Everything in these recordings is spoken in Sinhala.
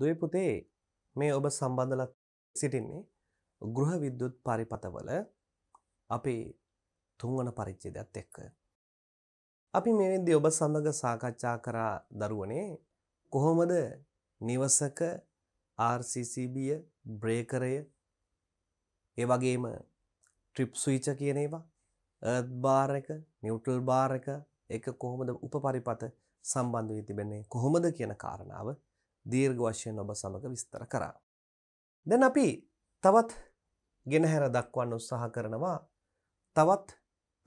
දුවේ පුතේ මේ ඔබ සම්බන්ධල සිටින්නේ ගෘහ විද්‍යුත් පරිපතවල අපේ තුන්වන පරිච්ඡේදයත් එක්ක. අපි මේ වෙද්දී ඔබ සමග සාකච්ඡා කරා දරුවනේ කොහොමද නිවසක RCCB බ්‍රේකරය ඒ වගේම ට්‍රිප් ස්විච් කියන ඒවා ඒත් බාර එක නිවුට්‍රල් බාර එක එක කොහොමද උපපරිපත සම්බන්ධ වී තිබෙන්නේ කොහොමද කියන කාරණාව දීර්ඝ වශයෙන් ඔබ සමග විස්තර කරා. දැන් අපි තවත් ගෙනහැර දක්වන්න උත්සාහ කරනවා තවත්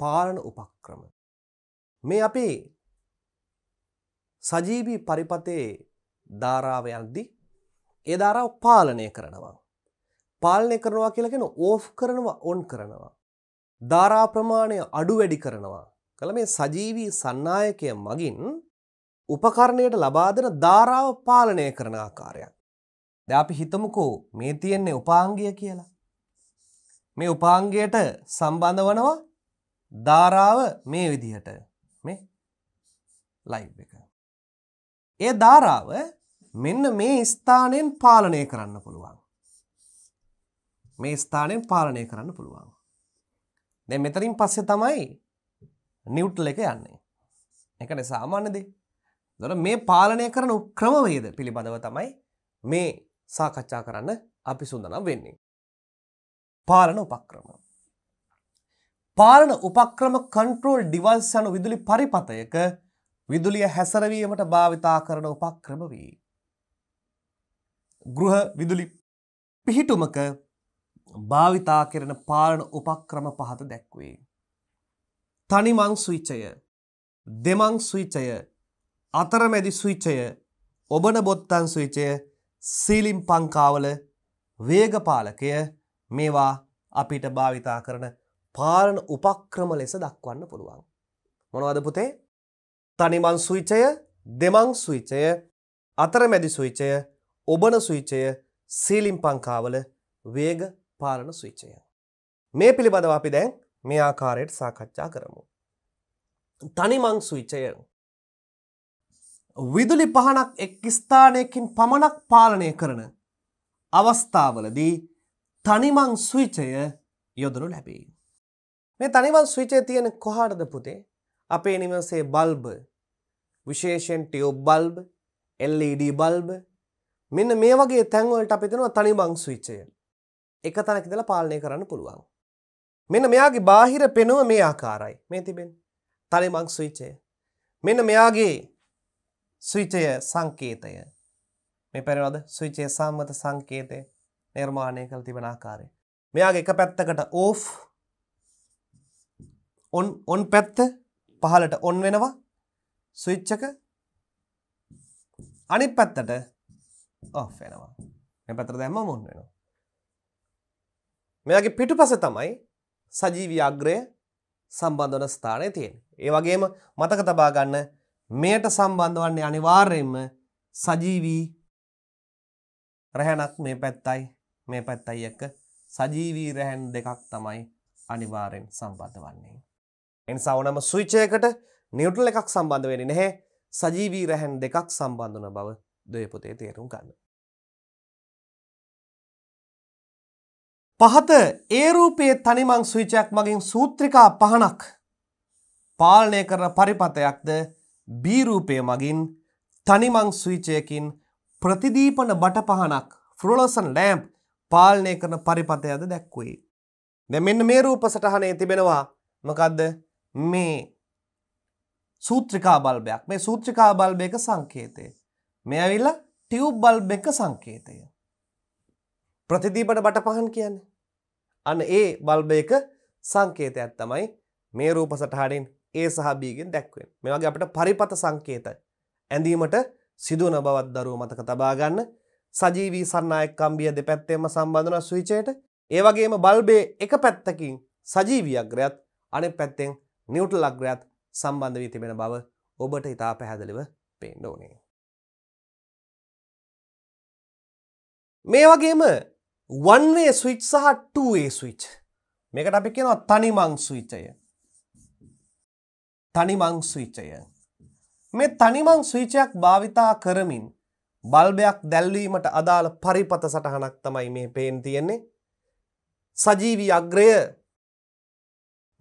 පාලන උපක්‍රම. මේ අපි සජීවී පරිපතේ ධාරාව යද්දී ඒ ධාරාව පාලනය කරනවා. පාලනය කරනවා කියලා කියන ඕෆ් කරනවා ඔන් කරනවා. ධාරා ප්‍රමාණය අඩු වැඩි කරනවා. කළ මේ සජීවී සන්නායකය මගින් උපකරණයට ලබා දෙන ධාරාව පාලනය කරන ආකාරයක්. දැන් අපි හිතමුකෝ මේ තියෙන්නේ උපාංගය කියලා. මේ උපාංගයට සම්බන්ධ වෙනවා ධාරාව මේ විදිහට මේ ලයිව් එක. ඒ ධාරාව මෙන්න මේ ස්ථානයෙන් පාලනය කරන්න පුළුවන්. මේ ස්ථානයෙන් පාලනය කරන්න පුළුවන්. දැන් මෙතනින් පස්සේ තමයි නිව්ට්‍රල් එක යන්නේ. ඒකනේ සාමාන්‍ය දෙයක්. දොර මේ පාලනය කරන ක්‍රමවේද පිළිබඳව තමයි මේ සාකච්ඡා කරන්න අපි සුඳනම් වෙන්නේ. පාලන උපක්‍රම. පාලන උපක්‍රම කන්ට්‍රෝල් ඩිවල්ස් යනු විදුලි පරිපතයක විදුලිය හැසරවීමට භාවිතා කරන උපක්‍රම වී. ගෘහ විදුලි පිහිටුමක භාවිතා කරන පාලන උපක්‍රම පහත දැක්වේ. තනිමං සුවිච්චය දෙමං සුවිච්චය අතරමැදි ස්විච්චය ඔබන බොත්තන් ස්විච්චය සීලිම් පංකාවල වේගපාලකය මේවා අපිට භාවිතා කරන පාලන උපක්‍රම ලෙස දක්වන්න පුළුවන්. මොනවද පුතේ? තනිමන් ස්විච්චය, දෙමං ස්විච්චය, අතරමැදි ස්විච්චය, ඔබන ස්විච්චය, සීලිම් පංකාවල වේග පාලන ස්විච්චය. මේ පිළිබඳව අපි දැන් මේ ආකාරයට සාකච්ඡා කරමු. තනිමං ස්විච්චය විදුලි පහනක් එක් ස්ථානයකින් පමණක් පාලනය කරන අවස්ථාවලදී තනිමං ස්විචය යොදනු ලැබේ. මේ තනිවන් ස්විචය තියෙන කොහටද පුතේ අපේ නිවසේ බල්බ විශේෂෙන් ටියෝ බල්බ LED බල්බ මෙන්න මේ වගේ තැන්වලට අපිතනවා තනිබං ස්විච්චය එක තැනකිදලා පාලනය කරන්න පුළුවන්. මෙන්න මෙයාගේ බාහිර පෙනුව මේ ආකාරයි මේ තිබෙන තනිමං ස්විච්චය මෙන්න මෙයාගේ සුවිචය සංකේතය මේ පැරවද සුවිචය සම්මත සංකේතය නිර්මාණය කළ තිබෙන ආකාරය මෙයාගේ එක පැත්තකට ඕ් ඔන් ඔන් පැත්ත පහලට ඔන් වෙනවා සුවිච්චක අනි පැත්තට ඕ වෙනවා මෙ පැතර දැම්ම මුන් වෙනවා මෙයාගේ පිටු පස තමයි සජීවි අග්‍රය සම්බන්ධන ස්ථානය තියෙන් ඒ වගේම මතක තබාගන්න මෙයට සම්බන්ධ වන්නේ අනිවාර්යයෙන්ම සජීවී රැහැනක් මේ පැත්තයි මේ පැත්තයි එක්ක සජීවී රැහැන් දෙකක් තමයි අනිවාර්යෙන් සම්බන්ධ වන්නේ. එනිසා ඕනම ස්විචයකට නිවටල් එකක් සම්බන්ධ වෙන්නේ නැහැ. සජීවී රැහැන් දෙකක් සම්බන්ධ වන බව දොය පොතේ තේරුම් ගන්න. පහත ඒ රූපයේ තනිමං ස්විචයක් මගින් සූත්‍රිකා පහනක් පාලනය කරන පරිපතයක්ද බීරූපය මගින් තනිමං සුවිචයකින් ප්‍රතිදීපන බට පහනක් ෆ්‍රලෝසන් ලෑම්ප් පාලනය කරන පරිපතයද දැක්වයි. දැ මෙන්න මේ රූප සටහනේ තිබෙනවා මකදද මේ සූත්‍රිකා බල්බයක් මේ සූත්‍රිකා බල්බයක සංකේතය. මෙ ඇවිල්ල ටියව් බල්බ එක සංකේතය. ප්‍රතිදීපට බට පහන් කියන්නේ. අන ඒ බල්බ එක සංකේතයක් තමයි මේ රූප සටහඩින් ඒ සහ බීගෙන් දැක්වෙන්. මේ වගේ අපිට පරිපත සංකේත ඇඳීමට සිදුවන බවත් දරුවෝ මතක තබා ගන්න. සජීවී සරණායක කම්බිය දෙපැත්තෙම සම්බන්ධ වන ස්විචයට ඒ වගේම බල්බේ එක පැත්තකින් සජීවී අග්‍රයත් අනෙක් පැත්තෙන් නිව්ටල් අග්‍රයත් සම්බන්ධ වී තිබෙන බව ඔබට ඉතා පැහැදිලිව පේන්න ඕනේ. මේ වගේම වන්වේ ස්විච් සහ ටේ ස්විච් මේකට අපි කියෙනවා තනිමං ස්විච්චය තනිමං ස්විචය. මේ තනිමං ස්විචයක් භාවිතා කරමින් බල්බයක් දැල්වීමට අදාළ පරිපත සටහනක් තමයි මේ පේන් තියෙන්නේ. සජීවි අග්‍රය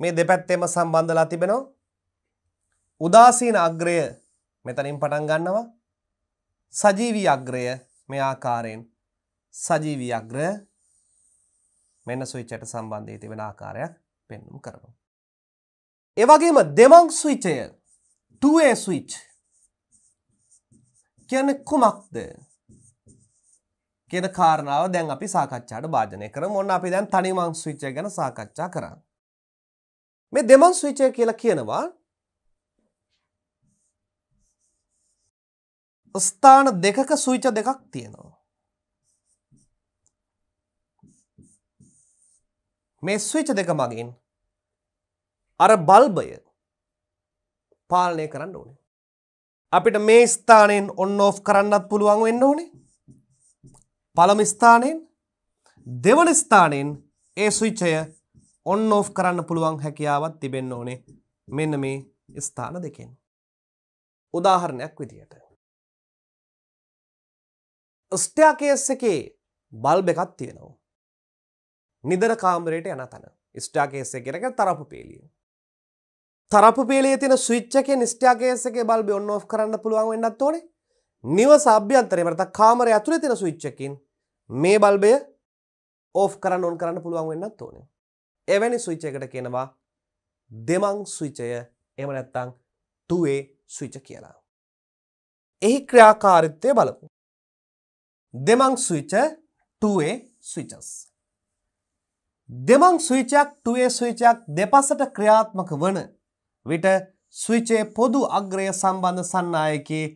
මේ දෙපැත්තෙම සම්බන්ධලා තිබෙනවා. උදාසීන අග්‍රය මෙතනින් පටන් ගන්නවා. සජීවි අග්‍රය මේ ආකාරයෙන් සජීවි අග්‍රය මෙන්න ස්විචයට සම්බන්ධී තිබෙන ආකාරයක් පෙන්වුම් කරනවා. ඒවගේම දෙමං ස්විච්චය ටේ ස්විච් කියන කුමක්ද කියන කාරණාව දැන් අපි සාකච්ඡාට භාජනය කරමු. ඔන්න අපි දැන් තනිමං ස්විච් එක ගැන සාකච්ඡා කරා. මේ දෙමං ස්විච් එක කියලා කියනවා ස්ථාන දෙකක සුවිච දෙකක් තියෙනවා. මේ ස්විච් දෙක මගින් අර බල්බය පාලනය කරන්න ඕනේ. අපිට මේ ස්ථානයෙන් ඔන්න ඕෆ් කරන්නත් පුළුවන් වෙන්න ඕනේ. පළම ස්ථානයෙන් දෙවන ස්ථානයෙන් ඒ සුවිච්චය ඔන්න ඕෆ් කරන්න පුළුවන් හැකියාවත් තිබෙන්න ඕනේ මෙන්න මේ ස්ථාන දෙකෙන්. උදාහරණයක් විදියට. ස්ටයාකේස් එකේ බල්බ එකත් තියෙනවා. නිදර කාමරයට යන තන ස්ටාකේස් එකෙනක තරපු පේලිය. තරපු පේලේ තින ස්විච්චකෙන් ස්ටාකේසගේ බල්බ ඔන්න ෝ් කරන්න පුළුවන් වෙන්නත් ඕනේ නිවස අභ්‍යන්තරයමට කාමර ඇතුළ තින ස්විච්චකින් මේ බල්බය ඕෆ් කරන්න ඔන් කරන්න පුළුවන් වෙන්නත් ඕනේ එවැනි ස්විච්චකට කියනවා දෙමං ස්විචය එම නැත්තං තුවේ ස්විච කියලා. එහි ක්‍රියාකාරිත්වය බලපු. දෙමං ස්විච තුවේ ස්විචස්. දෙමං ස්විචයක් තුවේ ස්විචයක් දෙපසට ක්‍රියාත්මක වන විට ස්විචේ පොදු අග්‍රය සම්බන්ධ සන්නායකයේ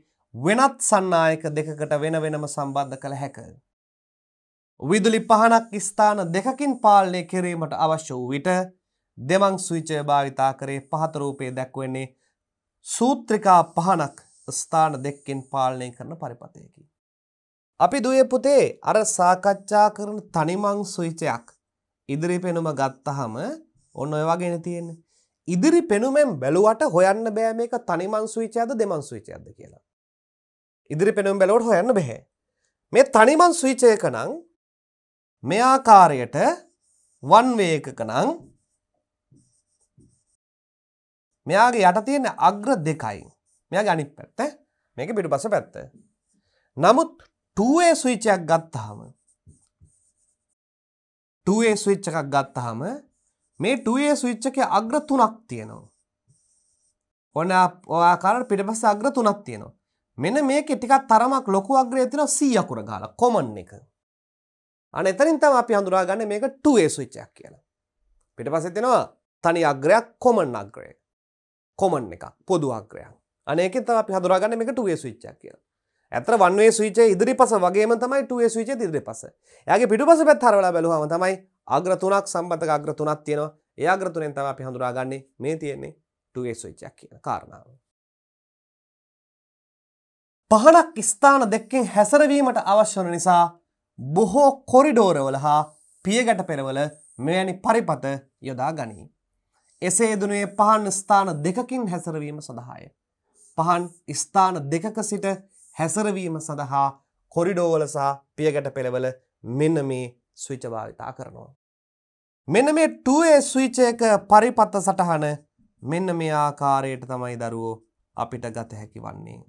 වෙනත් සන්නායක දෙකකට වෙන වෙනම සම්බන්ධ කළ හැක. විදුලි පහනක් ස්ථාන දෙකකින් පාලනය කිරීමට අවශ්‍ය වූ විට දෙමං ස්විචය භාවිතා කරේ පහතරූපය දැක්වෙන්නේ සූත්‍රිකා පහනක් ස්ථාන දෙක්කෙන් පාලනය කරන පරිපතයකි. අපි දුව පුතේ අර සාකච්ඡා කරන තනිමං සුවිචයක් ඉදිරි පෙනුම ගත්තහම ඔන්න ඔය වගෙන තියෙන්නේ ඉදිරි පෙනුමෙන් බැලුවට හොයන්න බෑ මේක තනිමන් සුවිචයද දෙමන් සුවිචයද කියලා. ඉදිරි පෙනුම් බැලවට හොයන්න බැහැ. මේ තනිමන් සුවිචයක නං මෙආකාරයට වන්වේකක නං මෙයාගේ යට තියෙන අග්‍ර දෙකයි මෙයා ගනිත් පැත්ත මේක පිටු පස පැත්ත. නමුත් ටුවේ සුවිචයක් ගත්තාම ටුවේ සුවිච්ච එකක් ගත්තාම මේ 2A ස්විච් එකේ අග්‍ර තුනක් තියෙනවා. ඔන්න ඔයා කාරට පිටපස්ස අග්‍ර තුනක් තියෙනවා. මෙන්න මේකේ ටිකක් තරමක් ලොකු අග්‍රය තියෙනවා 100 අකුර ගහලා කොමන් එක. අන්න එතනින් තමයි අපි හඳුනාගන්නේ මේක 2A ස්විච් එකක් කියලා. පිටපස්සේ තියෙනවා තනි අග්‍රයක් කොමන් අග්‍රය. කොමන් එකක් පොදු අග්‍රයක්. අනේ එකෙන් තමයි අපි හඳුනාගන්නේ මේක 2A ස්විච් එකක් කියලා. ඇතර වන්වේ ස්විචේ ඉදිරිපස වගේම තමයි 2A ස්විචේ ඉදිරිපස. එයාගේ පිටුපස පැත්ත හරවලා බැලුවම තමයි අග්‍ර තුනක් සම්බන්ධක අග්‍ර තුනක් තියෙනවා. ඒ අග්‍ර තුනෙන් තමයි අපි හඳුනාගන්නේ මේ තියෙන්නේ 2A ස්විච් එකක් කියන කාරණාව. පහනක් ස්ථාන දෙකකින් හැසිරවීමට අවශ්‍ය වන නිසා බොහෝ කොරිඩෝරවල හා පියගැට පෙරවල මෙවැනි පරිපත යොදා ගනී. එසේ දුනේ පහන් ස්ථාන දෙකකින් හැසිරවීම සඳහාය. පහන් ස්ථාන දෙකක සිට හැසරවීම සඳහා කොරිඩෝවල සහ පියගැට පෙළවල මෙන්න මේ ස්විච භාවිතා කරනවා. මෙන්න මේ 2A ස්විච් එක පරිපත සටහන මෙන්න මේ ආකාරයට තමයි දරුවෝ අපිට ගත හැකි වන්නේ.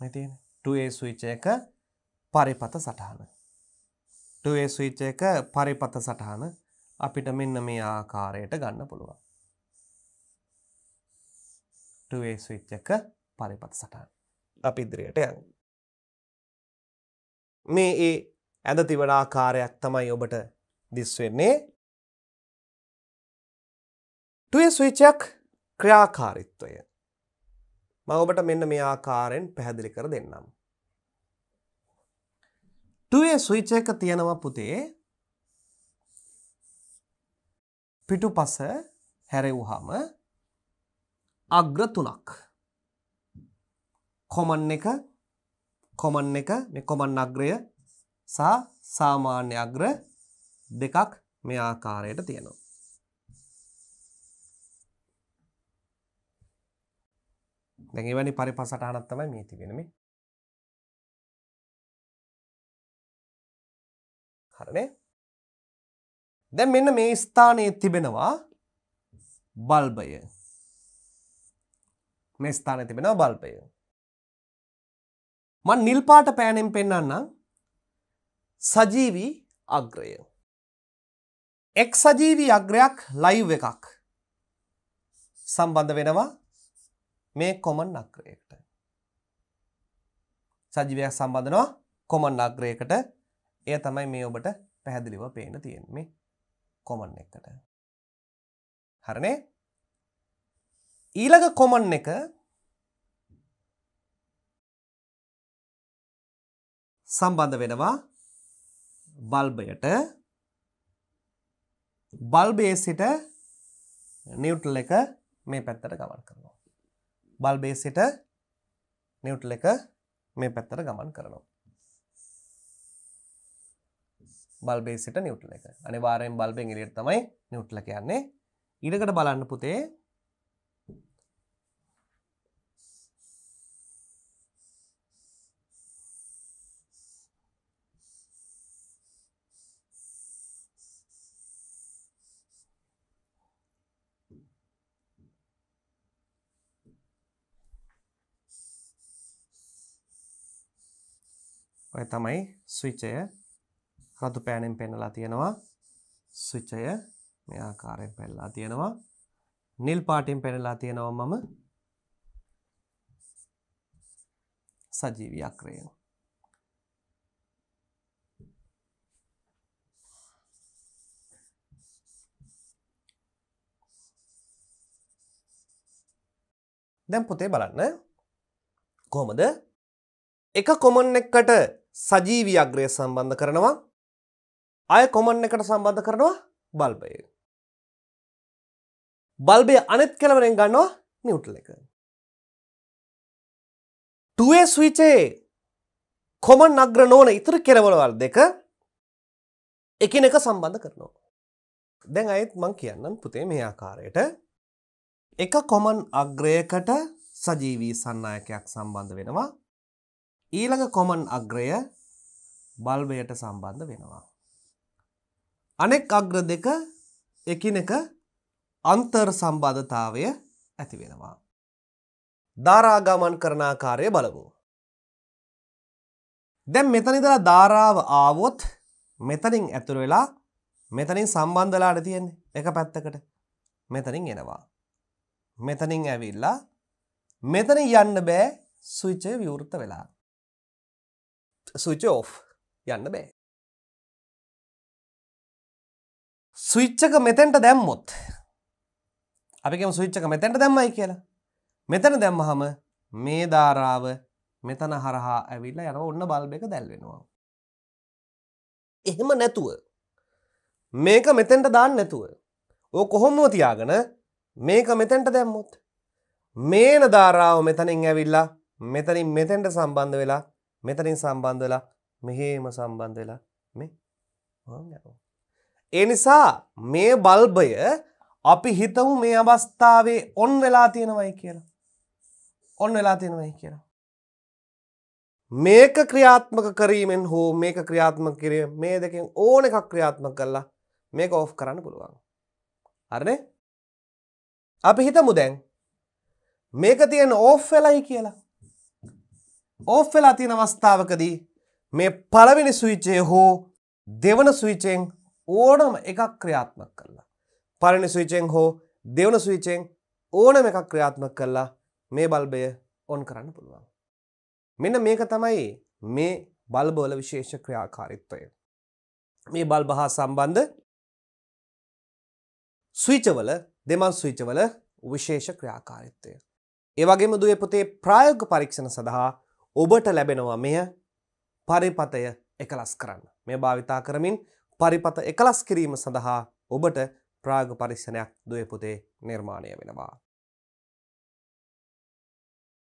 මෙතින් 2A ස්විච් එක පරිපත සටහන. 2A ස්විච් එක පරිපත සටහන අපිට මෙන්න මේ ආකාරයට ගන්න පුළුවන්. 2A ස්විච් එක පරිපත සටන් අපි ඉදිරියට යන්. මේ ඒ ඇඳ තිවනාකාරයක් තමයි ඔබට දිස්වෙන්නේ. ටුවේ ස්විච්චයක් ක්‍රියාකාරිත්වය. ම ඔබට මෙන්න මේ ආකාරයෙන් පැහැදිලි කර දෙන්නම්. ටුවේ ස්විච්ච එක තියෙනව පුතේ පිටු පස හැරෙව්හම අග්‍ර තුනක්. කොමන් එක කොමන් එක මේ කොමන් අග්‍රය සහ සාමාන්‍ය අග්‍ර දෙකක් මේ ආකාරයට තියෙනවා. දැන් එවැනි පරිපසටහනක් තමයි මේ තිබෙන්නේ මේ. හරිනේ? දැන් මෙන්න මේ ස්ථානයේ තිබෙනවා බල්බය. මේ ස්ථානයේ තිබෙනවා බල්බය. මන් නිල්පාට පෑනෙන් පෙන්වන්නම් සජීවී අග්‍රය. එක් සජීවී අග්‍රයක් ලයිව් එකක් සම්බන්ධ වෙනවා මේ කොමන් අග්‍රයකට. සජීවයක් සම්බඳනවා කොමන් අග්‍රයකට එය තමයි මේ ඔබට පැහැදිලිව පේන තියෙන්නේ කොමන් එකට. හරනේ ඊළඟ කොමන් එක සම්බන්ධ වෙනවා බල්බයට බල්බේ සිට නිවටල් එක මේ පැත්තට ගමන් කරනවා. බල්බේ සිට නිවටල් එක මේ පැත්තට ගමන් කරනවා. බල්බේ සිට නිවටල් එක අනිවාර්යෙන් බල්බෙන් එළියට තමයි නිවටල් එක යන්නේ. ඊළඟට බලන්න පුතේ ඔය තමයි ස්විචය රතු පෑනෙන් පෙන්නලා තියෙනවා ස්විචය මේ ආකාරයෙන් පෙන්නලා තියෙනවා නිල් පාටින් පෙන්නලා තියෙනවා මම සජීවී අක්‍රේන දැන් පොතේ බලන්න කොහොමද එක කොමන් එකට සජීවි අග්‍රය සම්බන්ධ කරනවා අය කොමන් එකට සම්බන්ධ කරනවා බල්බය. බල්බය අනෙත් කෙලවරෙන් ගන්නවා නිවටල එක. ටුවේ ස්විචේ කොමන් අග්‍ර නෝන ඉතුර කෙරවලවල් දෙක එකන එක සම්බන්ධ කරනවා. දැන් අයත් මං කියන්නම් පුතේ මේ ආකාරයට එක කොමන් අග්‍රයකට සජීවී සන්නායකයක් සම්බන්ධ වෙනවා ඊළඟ කොමන් අග්‍රය බල්බයට සම්බන්ධ වෙනවා. අනෙක් අග්‍ර දෙක එකිනෙක අන්තර් සම්බාධතාවය ඇති වෙනවා. ධාරාගමන් කරන ආකාරය බලමු. දැන් මෙතන ඉඳලා ධාරාව ආවොත් මෙතනින් ඇතුළු වෙලා මෙතනින් සම්බන්ධලාට තියෙන්නේ එක පැත්තකට මෙතනින් එනවා. මෙතනින් ඇවිල්ලා මෙතන යන්න බෑ ස්විචය විවෘත වෙලා. සුවිච් ඕ් යන්න බෑ සුවිච්චක මෙතැන්ට දැම්මොත් අපිකම සුවිච්චක මෙතැන්ට දැම්මයි කියලා මෙතැන දැම්මහම මේ ධාරාව මෙතන හරහා ඇවිල්ලා යන ඔන්න බල්බ එක දැල්වෙනවා. එහෙම නැතුව මේක මෙතැන්ට දාන්න නැතුව ඕ කොහොම්ම තියාගෙන මේක මෙතැන්ට දැම්මුත් මේන ධාරාව මෙතනින් ඇවිල්ලා මෙතනින් මෙතැන්ට සම්බන්ධ වෙලා මෙතනින් සම්බන්ධ වෙලා මෙහෙම සම්බන්ධ වෙලා මේ ඒ නිසා මේ බල්බය අපි හිතමු මේ අවස්ථාවේ ඔන් වෙලා තියෙනවයි කියලා. ඔන් වෙලා තියෙනවයි කියලා. මේක ක්‍රියාත්මක කිරීමෙන් හෝ මේක ක්‍රියාත්මක කිරීම මේ දෙකෙන් ඕන එකක් ක්‍රියාත්මක කරලා මේක ඔෆ් කරන්න පුළුවන්. හරිනේ? අපි හිතමු දැන් මේක තියෙන ඕෆ් වෙලයි කියලා. ඕෆ් වෙලා තියෙන අවස්ථාවකදී මේ පළවෙනි ස්විච්චය හෝ දෙවන ස්විච්චෙන් ඕනම එකක් ක්‍රියාත්මක කරලා. පළවෙනි ස්විච්චෙන් හෝ දෙවන ස්විච්චෙන් ඕනම එකක් ක්‍රියාත්මක කරලා මේ බල්බය ඔන් කරන්න පුළුවන්. මෙන්න මේක තමයි මේ බල්බවල විශේෂ ක්‍රියාකාරීත්වය. මේ බල්බ හා සම්බන්ධ ස්විචවල දෙමන් ස්විචවල විශේෂ ක්‍රියාකාරීත්වය. ඒවගේම දුව පොතේ ප්‍රායෝග පරීක්ෂණ සඳහා ඔබට ලැබෙනවා මෙය පරිපතය එකලස් කරන්න. මේ භාවිතා කරමින් පරිපත එකලස් කිරීම සඳහා ඔබට ප්‍රාග පරික්ෂණයක් දුවපුතේ නිර්මාණය වෙනවා.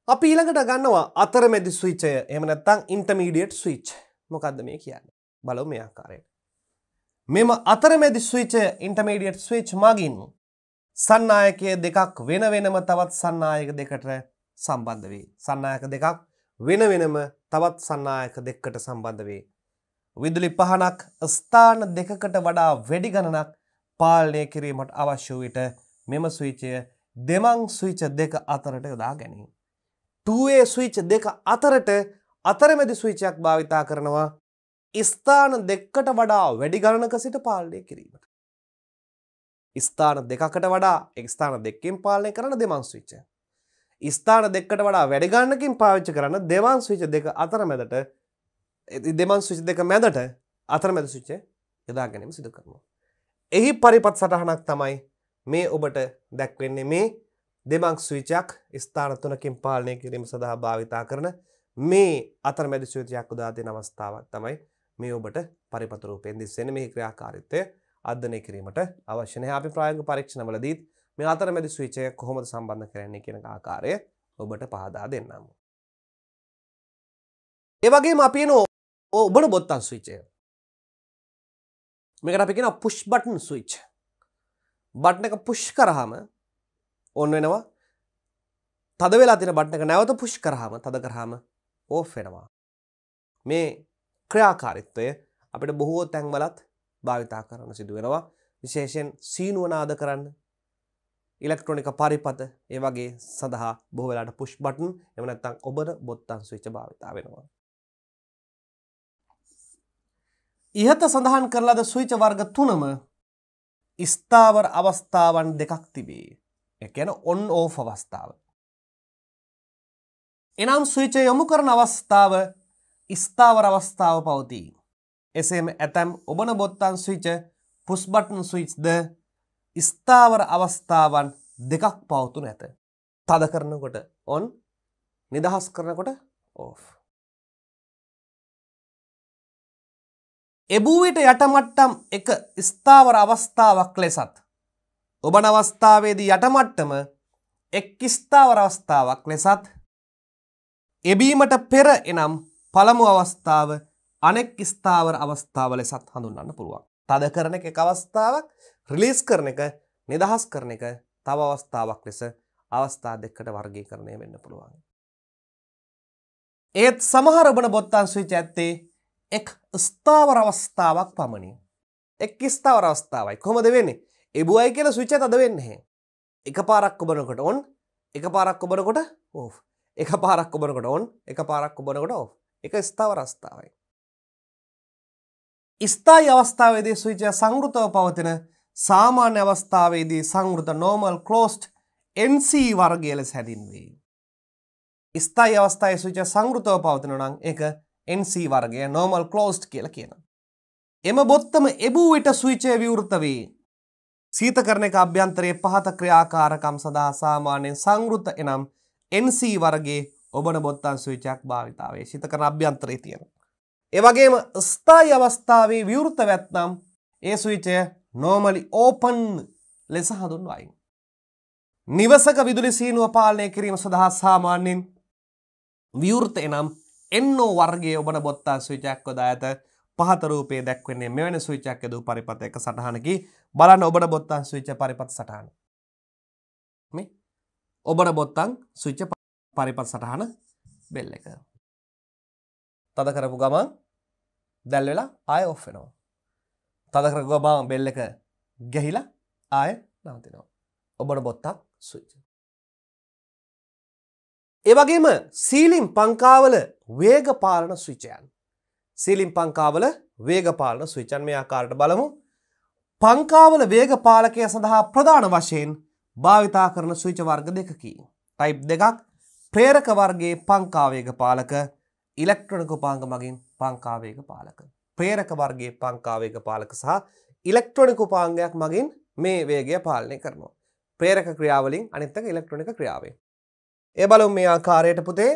අපි ඊළඟට ගන්නවා අතරමැදි ස්විච්චය එහෙම නැත්නම් ඉන්ටර්මීඩියට් ස්විච්. මොකද්ද මේ කියන්නේ? බලමු මේ ආකාරයට. මෙම අතරමැදි ස්විච්චය ඉන්ටර්මීඩියට් ස්විච් මගින් සන්නායකය දෙකක් වෙන වෙනම තවත් සන්නායක දෙකට සම්බන්ධ වේ. සන්නායක දෙකක් වෙන වෙනම තවත් සන්නායක දෙකකට සම්බන්ධ වේ. විදුලි පහනක් ස්ථාන දෙකකට වඩා වැඩි ගණනක් පාලනය කිරීමට අවශ්‍ය විට මෙම ස්විචය දෙමං ස්විච දෙක අතරට යොදා ගැනීම. ටූයේ ස්විච් දෙක අතරට අතරමැදි ස්විචයක් භාවිතා කරනවා ස්ථාන දෙක්කට වඩා වැඩි ගණනක සිට පාලනය කිරීමට. ස්ථාන දෙකකට වඩා එක්ස්ථාන දෙකකින් පාලනය කරන දෙමං ස්විච්චය. ස්ථාන දෙක්කට වඩා වැඩගන්නකින් පාවිච්චි කරන්න දෙවන් විච දෙක අතර මැදට දෙමන් විච දෙක මැදට අතර මැද සුච්චේ යොදා ගැනීම සිදු කරනවා. එහි පරිපත් සටහනක් තමයි මේ ඔබට දැක්වෙන්නේ මේ දෙමක් සවිචයක් ස්ථානතුනකින් පාලනය කිරීම සඳහා භාවිතා කරන මේ අතර මැදි සවිතයක් උදාතින අවස්ථාවක් තමයි මේ ඔබට පරිපතරූපෙන් දිස්සෙන මේ ක්‍රියාකාරිත්තය අධ්‍යනය කිරීමට අවශ්‍යනය අපි ප්‍රායග පරීක්ෂණවලදීත් මේ අතරමැදි ස්විච් එක කොහොමද සම්බන්ධ කරන්නේ කියන ආකාරය ඔබට පහදා දෙන්නම්. ඒ වගේම අපි එන ඔබන බොත්තම් ස්විච් එක. මේකට අපි කියනවා push button switch. බටන් එක push කරාම on වෙනවා. තද වෙලා තියෙන බටන් එක නැවත push කරාම තද කරාම off වෙනවා. මේ ක්‍රියාකාරීත්වය අපිට බොහෝ තැන්වලත් භාවිතා කරන්න සිදු වෙනවා. විශේෂයෙන් සීනුවනාද කරන්න ඉලෙක්ට්‍රොනික පරිපත ඒ වගේ සඳහා බොහෝ වෙලාට පුෂ් බටන් එහෙම නැත්නම් ඔබට බොත්තම් ස්විච් භාවිතා වෙනවා. ඉහත සඳහන් කරලද ස්විච් වර්ග තුනම ස්ථාවර අවස්ථාවන් දෙකක් තිබේ. ඒ කියන්නේ ඔන් ඕෆ් අවස්ථාව. එනම් ස්විච යොමු කරන අවස්ථාව ස්ථාවර අවස්ථාව පවතී. එසේම ඇතැම් ඔබන බොත්තන් ස්විච පුස්බටන් ස්විච්ද ස්ථාවර අවස්ථාවන් දෙකක් පවතුන ඇත. තද කරනකොට ඔන් නිදහස් කරනකොට ඕ. එබූවිට යටමට්ටම් එක ස්ථාවර අවස්ථාවක් ලෙසත්. ඔබන අවස්ථාවේදී යටමට්ටම එක් ස්ථාවර අවස්ථාවක් ලෙසත් එබීමට පෙර එනම් පළමු අවස්ථාව අනෙක් ස්ථාවර අවස්ථාව ලෙසත් හඳුන්න්න පුළුවන්. තද කරන එක අවස්ථාවක් රිලිස් කරන එක නිදහස් කරන එක තව අවස්ථාවක් ලෙස අවස්ථා දෙකට වර්ගී කරණය වෙන්න පුළුවන්. ඒත් සමහර බන බොත්තාන්සුවිච ඇත්තේ එක් ස්ථාවර අවස්ථාවක් පමණි. එක් ස්ථාවර අවස්ථාවයි කොමද වෙන්නේ එබුවයි කියල සුවිච්ච අද වෙන්නේ. එක පාරක් ඔබනකොට ඔන් එක පාරක් ඔබනකොට ඕ එක පාරක් ඔබනකොට ඔන් එක පාරක් ඔබනකොට ඕ එක ස්ථාවර අවස්ථාවයි. ස්ථායි අවස්ථාවේදී සුවිච සංගෘතව පවතින සාමාන්‍ය අවස්ථාවේදී සංවෘත නෝමල් ක්ලෝස්ට් NC වර්ගය ලෙස හැඳින්වේ. ස්ථයි අවස්ථායි සුච සංෘතව පවතින නම් එක NC වර්ගය නෝමල් ක්ලෝස්ට් කියල කියන. එම බොත්තම එබූ විට සුවිචය විවෘත වේ සීතකරණ එක අභ්‍යන්තරයේ පහත ක්‍රියාකාරකම් සඳහා සාමාන්‍යයෙන් සංෘත එනම් NC වර්ගේ ඔබන බොත්තන් සුවිචයක් භාවිතාවේ සිතකරන අභ්‍යන්තරය තියෙන. එවගේම ස්ථායි අවස්ථාවේ විවෘත වැත්නම් ඒ සුවිචය නෝමලි ඕපන් ලෙස හඳුන්වයි. නිවසක විදුලි සීනුව පාලනය කිරීම සඳහා සාමාන්‍යෙන් විවෘත එනම් එන්නෝ වර්ගේ ඔබන බොත්තා සූචයක් ොදා ඇත පහතරූපේ දැක්වන්නේ මෙවැනි සූචක් යදූ පරිපත එක සටහනකි බලන්න ඔබට බොත්තන් සූච පරිපත් සටහන. මේ ඔබට බොත්තන් සුච්ච පරිපත් සටහන බෙල්ල එක. තද කරපු ගමන් දැල් වෙලා ආය ඔෆ් වෙනවා. තද කරගව බාම බෙල්ල එක ගැහිලා ආය නවතිනවා. ඔබට බොත්තක් සුච්ච. එවගේම සීලිම් පංකාවල වේග පාලන සුවිචයන්. සීලිම් පංකාවල වේග පාලන සුවිචන් මේ ආකාරට බලමු. පංකාවල වේග පාලකය සඳහා ප්‍රධාන වශයෙන් භාවිතා කරන සුවිච වර්ග දෙකකි. ටයිප් දෙකක් ප්‍රේරක වර්ගේ පංකාවේග පාලක ඉලෙක්ට්‍රොනික උපාංග මගින් පංකාවේග පාලක. ප්‍රේරක වර්ගේ පංකාවේග පාලක සහ ඉලෙක්ට්‍රොනික උපාංගයක් මගින් මේ වේගය පාලනය කරනවා. ප්‍රේරක ක්‍රියාවලින් අනිත්තක ඉලෙක්ට්‍රොනික ක්‍රියාවේ. ඒ බලු මේ ආකාරයට පුතේ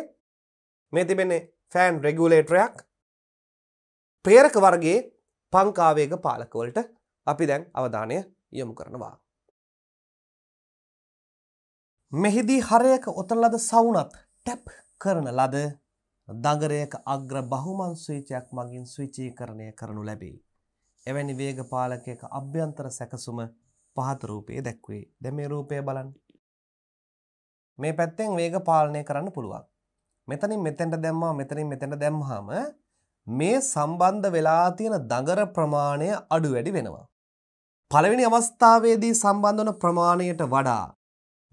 මේ තිබෙන්නේ ෆෑන් රෙගුලේටරයක් ප්‍රේරක වර්ගේ පංකාවේග පාලකවලට අපි දැන් අවධානය යොමු කරනවා. මෙහිදී හරයක ඔතන ලද සවුනත් ටැප් කරන ලද දගරයක අග්‍ර බහුමන් ස්විචයක් මගින් ස්විචීකරණය කරනු ලැබේ. එවැනි වේග පාලකයක අභ්‍යන්තර සැකසුම පහත රූපයේ දැක්වේ. දැන් මේ රූපය බලන්න. මේ පැත්තෙන් වේග පාලනය කරන්න පුළුවන්. මෙතනින් මෙතෙන්ට දැම්මා මෙතනින් මෙතෙන්ට දැම්මහම මේ සම්බන්ධ වෙලා තියෙන දගර ප්‍රමාණය අඩු වැඩි වෙනවා. පළවෙනි අවස්ථාවේදී සම්බන්ධන ප්‍රමාණයට වඩා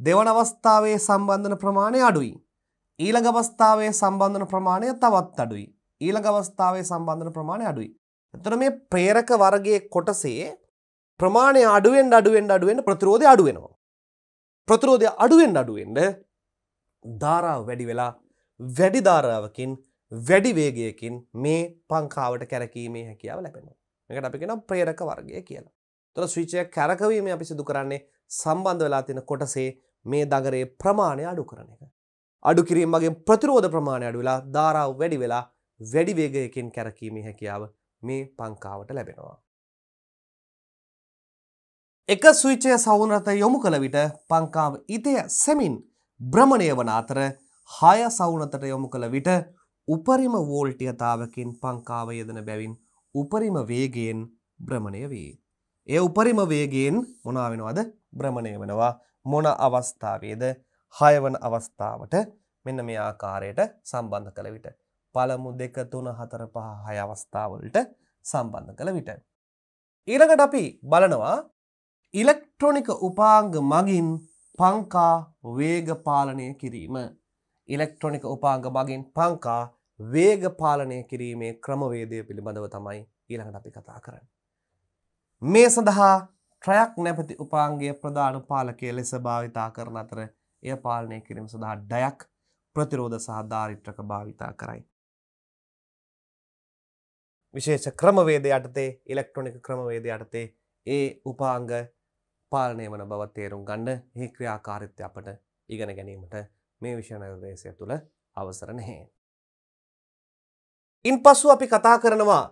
දෙවන අවස්ථාවේ සම්බන්ධන ප්‍රමාණය අඩුයි. ඊළඟ අවස්ථාවේ සම්බන්ධන ප්‍රමාණය තවත් අඩුයි. ඊළඟ අවස්ථාවේ සම්බන්ධන ප්‍රමාණය අඩුයි. එතකොට මේ ප්‍රේරක වර්ගයේ කොටසේ ප්‍රමාණය අඩුවෙන් අඩුවෙන් අඩුවෙන් ප්‍රතිරෝධය අඩු වෙනවා. ප්‍රතිරෝධය අඩුවෙන් අඩුවෙන් ධාරාව වැඩි වෙලා වැඩි ධාරාවකින් වැඩි වේගයකින් මේ පංකාවට කැරකීමේ හැකියාව ලැබෙනවා. මේකට අපි කියනවා ප්‍රේරක වර්ගය කියලා. එතකොට ස්විච් එක කැරකවීම අපි සිදු කරන්නේ සම්බන්ධ වෙලා තියෙන කොටසේ මේ දගරේ ප්‍රමාණය අඩු කරන එක. අඩු කිරීම මගේ ප්‍රතිරෝධ ප්‍රමාණය අඩු වෙලා ධාරාව වැඩි වෙලා වැඩි වේගයකින් කැරකීමේ හැකියාව මේ පංකාවට ලැබෙනවා. එක ස්විච්චය සවුනරත යොමු කළ විට පංකාව ඉතය සැමින් භ්‍රමණය වන අතර හය සවුනතට යොමු කළ විට උපරිම වෝල්ටියතාවකින් පංකාව යෙදන බැවින් උපරිම වේගයෙන් භ්‍රමණය වී. ඒ උපරිම වේගයෙන් මොනාවෙනවාද භ්‍රමණය වනවා මොන අවස්ථාවේද හයවන අවස්ථාවට මෙන්න මේ ආකාරයට සම්බන්ධ කළ විට. පළමු දෙක තුන හතර පහ හය අවස්ථාවලට සම්බන්ධ කළ විට. ඊළඟට අපි බලනවා ඉලෙක්ට්‍රොනික උපාංග මගින් පංකා වේගපාලනය කිරීම. ඉලෙක්ට්‍රොනික උපාංග මගින් පංකා වේගපාලනය කිරීමේ ක්‍රමවේදය පිළිබඳව තමයි ඊළඟට අපි කතා කරන්න. මේ සඳහා ට්‍රයක් නැපති උපාන්ගේ ප්‍රධාන පාලකය ලෙස භාවිතා කරන අතර එය පාලනය කිරීම සඳහා ඩයක් ප්‍රතිරෝධ සහ ධාරිත්‍රක භාවිතා කරයි. විශේෂ ක්‍රමවේද යටතේ ඉලෙක්ට්‍රොනික ක්‍රමවේද යටතේ ඒ උපාංග පාලනය වන බව තේරුම් ගන්න හි ක්‍රියාකාරිත්‍ය අපට ඉගෙන ගැනීමට මේ විෂණදේශය තුළ අවසර නැහැ. ඉන් පසු අපි කතා කරනවා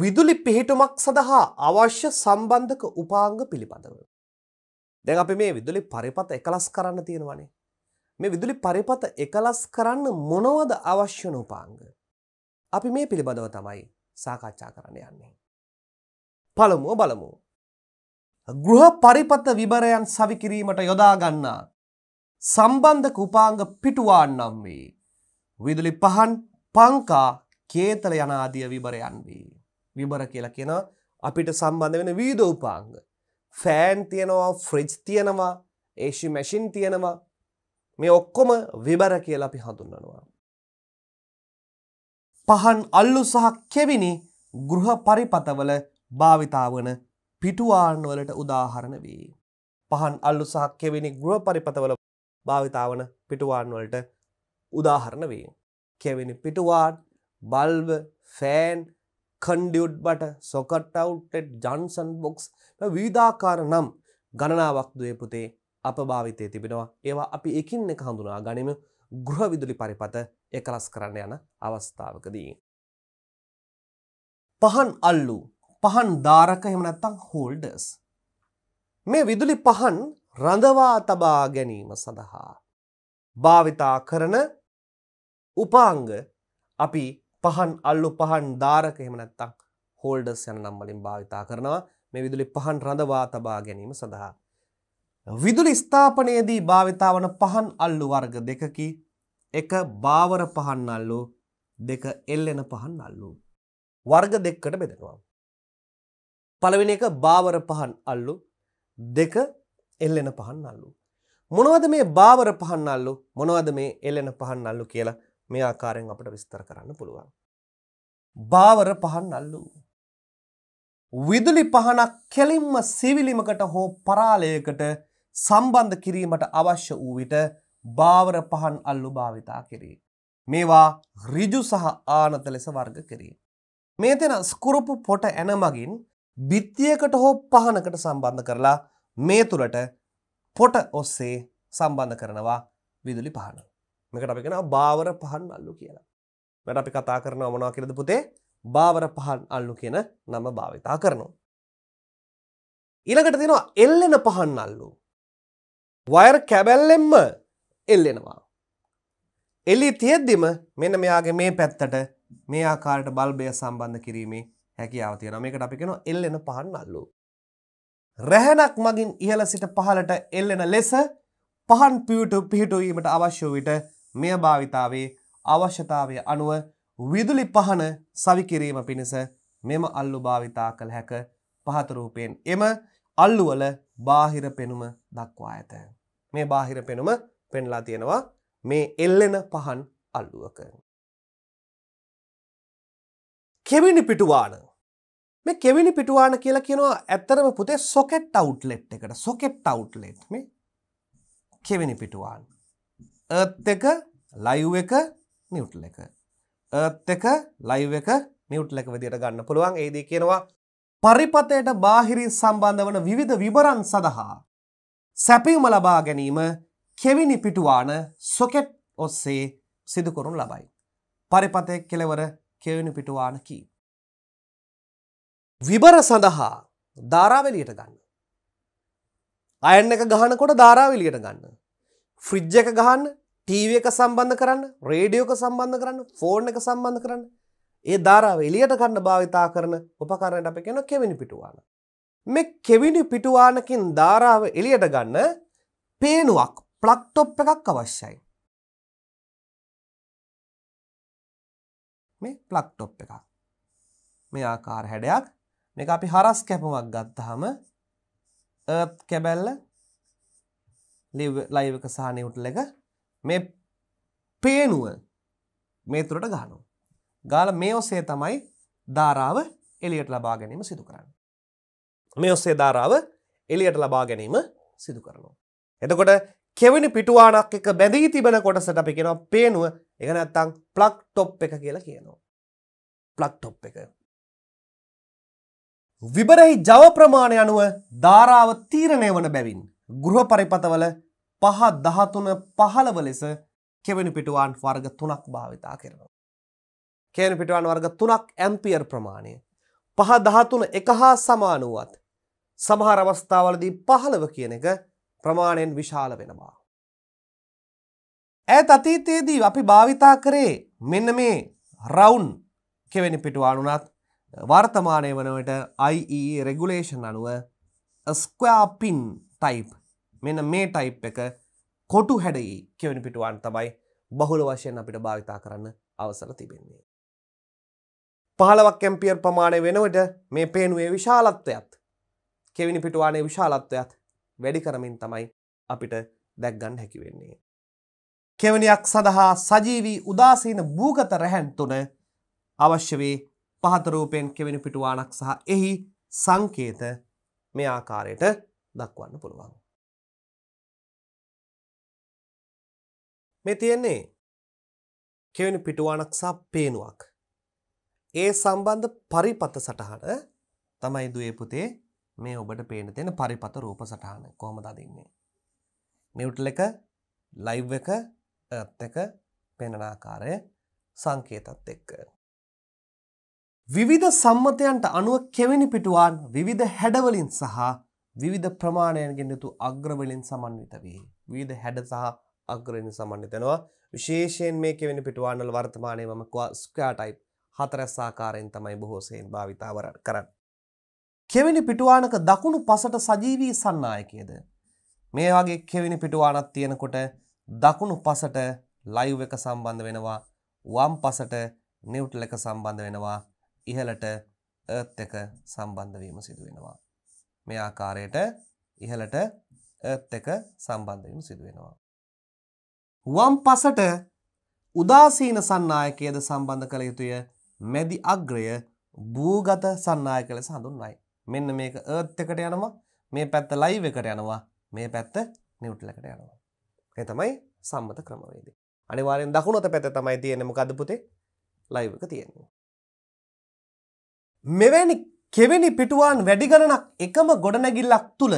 විදුලි පිහිටුමක් සඳහා අවශ්‍ය සම්බන්ධක උපාංග පිළිබඳව. දැන් අපි මේ විදුලි පරිපත එකලස් කරන්න තියෙනවානේ. මේ විදුලි පරිපත එකලස් කරන්න මොනවද අවශ්‍ය නූපාංග? අපි මේ පිළිබඳව තමයි සාකච්ඡා කරන්න යන්නේ. පළමුව බලමු. ගෘහ පරිපත විබරයන් සවි කිරීමට යොදා ගන්නා සම්බන්ධක උපාංග පිටුවාන් නම් වේ. විදුලි පහන්, පංකා, කේතල යනාදිය විබරයන් වේ. විබර කියලා කියන අපිට සම්බන්ධ වෙන විවිධ උපාංග. ෆෑන් තියෙනවා ෆ්‍රිජ් තියෙනවා ඒෂි මැෂින් තියෙනවා මේ ඔක්කොම විබර කියලා අපි හඳුන්වනවා. පහන් අල්ලු සහ කෙවිනි ගෘහ පරිපතවල භාවිතාවන පිටුවාන්වලට උදාහරණ වී. පහන් අල්ලු සහ කෙවිනි ගෘහ පරිපතවල භාවිතාවන පිටුවාන්වලට උදාහරණ වී. කෙවිනි පිටුවාන් බල්ව ෆෑන් කන්ඩියුඩ් බට සොකට අවුට්ටෙට් ජන්සන් බොක්ස් විධාකාර නම් ගණනාවක් දුවේ පුතේ අප භාවිතය තිබෙනවා ඒවා අපි එකින් එක හඳුනා ගනිම ගෘහ විදුලි පරිපත එකලස් කරන්න යන අවස්ථාවකදී. පහන් අල්ලු පහන් ධාරක හෙමනත්තං හෝල්ඩස්. මේ විදුලි පහන් රඳවා තබා ගැනීම සඳහා. භාවිතා කරන උපාංග අපි පහන් අල්ලු පහන් ධාරක එහෙම නැත්තම් හෝල්ඩර්ස් යන නම් වලින් භාවිතා කරනවා මේ විදුලි පහන් රඳවා තබා ගැනීම සඳහා. විදුලි ස්ථාපනයේදී භාවිතා වන පහන් අල්ලු වර්ග දෙකකි. එක බාවර පහන් අල්ලු, දෙක එල්ලෙන පහන් අල්ලු. වර්ග දෙකකට බෙදෙනවා. පළවෙනි එක බාවර පහන් අල්ලු, දෙක එල්ලෙන පහන් අල්ලු. මොනවද මේ බාවර පහන් අල්ලු? මොනවද මේ එල්ලෙන පහන් අල්ලු කියලා මේ ආකාරයෙන් අපට විස්තර කරන්න පුළුවන්. බාවර පහන් අල්ලූ. විදුලි පහනක් කෙලින්ම සිවිලිමකට හෝ පරාලයකට සම්බන්ධ කිරීමට අවශ්‍ය වූ විට බාවර පහන් අල්ලු භාවිතා කිරී. මේවා රිජු සහ ආනත ලෙස වර්ග කිරී. මේ තෙන ස්කුරුපු පොට ඇන මගින් බිත්තියකට හෝ පහනකට සම්බන්ධ කරලා මේ තුළට පොට ඔස්සේ සම්බන්ධ කරනවා විදුලි පහන. මේකට අපි කෙනා බාවර පහන් අල්ලු කියලා. වැඩ අපි කතා කරනවා මොනවා කියලද පුතේ බාවර පහන් අල්ලු කියන නම භාවිතා කරනවා. ඊළඟට තියෙනවා එල්ලෙන පහන් අල්ලු. වයර් කැබැල්ලෙම්ම එල්ලෙනවා. එලි තියෙද්දිම මෙන්න මෙයාගේ මේ පැත්තට මේ ආකාරයට බල්බය සම්බන්ධ කිරීමේ හැකියාව තියෙනවා. මේකට අපි කියනවා එල්ලෙන පහන් අල්ලු. රැහැනක් මගින් ඉහළ සිට පහළට එල්ලෙන ලෙස පහන් පියුටු පිහිටුවීමට අවශ්‍ය විට මෙය භාවිතාවේ අවශ්‍යතාවය අනුව විදුලි පහන සවිකිරීම පිණිස මෙම අල්ලු භාවිතා කළ හැක පහතරූපයෙන් එම අල්ලුවල බාහිර පෙනුම දක්වා ඇත. මේ බාහිර පෙනුම පෙන්ලා තියෙනවා මේ එල්ලෙන පහන් අල්ලුවක. කෙවිනි පිටුවාන මේ කෙවිනි පිටුවාන කියලා කියනවා ඇත්තරම පුතේ සොකෙට් අවුට්ලෙට් එකට සොකෙට් අවුට්ලෙට් මේ කෙවිනි පිටුවාන ඒත් එක ලයිව් එක නිියුට්ල එක ඒත් එක ලයිව් එක නිියුට්ල එක විදියට ගන්න පුළුවන් ඒදී කියනවා පරිපතයට බාහිරින් සම්බන්ධ වන විවිධ විබරන් සඳහා සැපීම ලබා ගැනීම කෙවිනි පිටුවාන සොකෙට් ඔස්සේ සිදුකරුන් ලබයි. පරිපතය කෙලවර කෙවිනි පිටුවාන කී. විබර සඳහා ධාරාවලියට ගන්න. අයන්න එක ගහනකොට ධාරාවලියට ගන්න. ෆ්‍රිජ් එක ගහන්න ටීව එක සම්බන්ධ කරන්න රේඩියෝක සම්බන්ධ කරන්න ෆෝර්න් එක සම්බන්ධ කරන්න ඒ ධාරාව එලියට කණ්ඩ භාවිතා කරන උපකරණයට අප කෙන කෙවිනි පිටුවාන. මෙ කෙවිනි පිටුවානකින් ධාරාව එලියට ගන්න පේනුවක් ප්ලක්ටොප් එකක් අවශ්‍යයි. මේ ප්ලක්ටොප් එක මේ ආකාර හැඩයක් මේ අපි හරස් කැපුමක් ගත්තහම කැබැල්ල ලයිවක සහ නිවුටල එක මේ පේනුව මේ තුරට ගහනවා. ගාල මේ ඔස්සේ තමයි ධාරාව එලියට ලබා ගැනීම සිදු කරන්න. මේ ඔස්සේ ධාරාව එලියට ලබා ගැනීම සිදු කරනවා. එතකොට කෙවිනි පිටුවානක් එක බැඳී තිබෙන කොටසට අපි කියනවා පේනුව එක නැත්තම් ප්ලග් টොප් එක කියලා කියනවා. ප්ලග් টොප් එක. විබරහි ජව ප්‍රමාණය අනුව ධාරාව තීරණය වන බැවින් ගෘහ පරිපතවල පහ දහතුන පහළව ලෙස කෙවෙනු පිටුවන් වර්ග තුනක් භාවිතා කරනවා. කෙවෙනු පිටුවන් වර්ග තුනක් ඇම්පියර් ප්‍රමාණය. පහ දහතුන එක හා සමාන වුවත් සමහර අවස්ථාවලදී පහළව කියන එක ප්‍රමාණයෙන් විශාල වෙනවා. ඇත් අතීතයේදී අපි භාවිතා කරේ මෙන්න මේ රවුන් කෙවෙනි පිටුවානුනත් වර්තමානය වනවට IE රෙගුලේෂන් අනුව ස්කපින් ටයිප් මෙන්න මේ ටයිප් එක කොටු හැඩයි කෙවනි පිටුවන් තමයි බහුල වශයෙන් අපිට භාවිතා කරන්න අවසර තිබෙන්නේ. පහලවක් කැම්පියර් ප්‍රමාණය වෙනවට මේ පේනුවේ විශාලත්වයත් කෙවිනි පිටුවානේ විශාලත්වයත් වැඩි කරමින් තමයි අපිට දැක්ගන්න හැකිවෙන්නේ. කෙවනියක් සඳහා සජීවී උදාසීන භූගත රැහැන් තුන අවශ්‍ය වී පහතරූපයෙන් කෙවිනි පිටුවානක් සහ එහි සංකේත මේ ආකාරයට දක්වන්න පුළුවන්. මේ තියෙන්නේ කෙවෙනි පිටුවානක් සහ පේනුවක්. ඒ සම්බන්ධ පරිපත සටහන තමයි දුවේ පුතේ මේ ඔබට පේන තියෙන පරිපත රූප සටහන කොහොමද අදින්නේ? නිවුටල් එක ලයිව් එක එත් එක පෙන්වන ආකාරය සංකේතත් එක්ක. විවිධ සම්මතයන්ට අනුව කෙවෙනි පිටුවාන් විවිධ හැඩවලින් සහ විවිධ ප්‍රමාණයන්ගෙන් යුතු අග්‍රවලින් සමන්විත වේ. විවිධ හැඩ සහ අග්‍රයෙන් සමන්විත වෙනවා. විශේෂයෙන් මේ කෙවෙනි පිටුවානවල වර්තමානයේ මම ස්ක්වයර් ටයිප් හතරස් ආකාරයෙන් තමයි බොහෝ සෙයින් භාවිතා කරන්නේ. කෙවෙනි පිටුවානක දකුණු පසට සජීවී සන්නායකයේද මේ වගේ කෙවෙනි පිටුවානක් තියෙනකොට දකුණු පසට ලයිව් එක සම්බන්ධ වෙනවා වම් පසට නිව්ට්‍රල් එක සම්බන්ධ වෙනවා ඉහළට අර්ත් එක සම්බන්ධ වීම සිදු වෙනවා මේ ආකාරයට ඉහළට අර්ත් එක සම්බන්ධ වීම සිදු වෙනවා වම් පසට උදාසීන සන්නායකයද සම්බන්ධ කළ යුතුය මැදි අග්‍රය භූගත සන්නාය කළ සඳුන්වයි. මෙන්න මේක ඒත් එකට යනවා මේ පැත්ත ලයිව් එකට යනවා මේ පැත්ත නිවට්ලකට යනවා. ඒ තමයි සම්මත ක්‍රමවේදී. අනිවාර්යෙන් දකුණත පැත්ත තමයි තියෙන්නේ මොකද්ද පුතේ? ලයිව් එක තියෙන්නේ. මෙවැනි කෙවෙනි පිටුවන් වැඩි ගණනක් එකම ගොඩනැගිල්ලක් තුල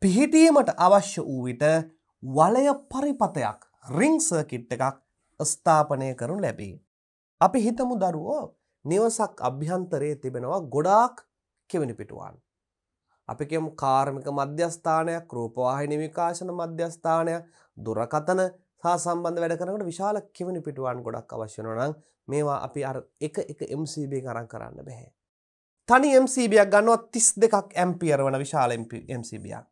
පිහිටීමට අවශ්‍ය වූ විට වලය පරිපතයක් රිං සර්කිට් එකක් ස්ථාපනය කරනු ලැබේ. අපි හිතමු දරුවෝ නිවසක් අභ්‍යන්තරයේ තිබෙනවා ගොඩාක් කෙවිනි පිටුවන්. අපි කියමු කාර්මික මධ්‍යස්ථානයක් රූපවාහිනි විකාශන මධ්‍යස්ථානයක් දුරකතන හා සම්බන්ධ වැඩ කරනකට විශාල කෙවිනි පිටුවන් ගොඩක් අවශ්‍යන නම් මේවා අපි අර එක එක MCB කරන් කරන්න බැහැ. තනි MCBයක් ගන්නවා තිස් දෙකක් ඇම්පියර වන විශාල MCBයක්.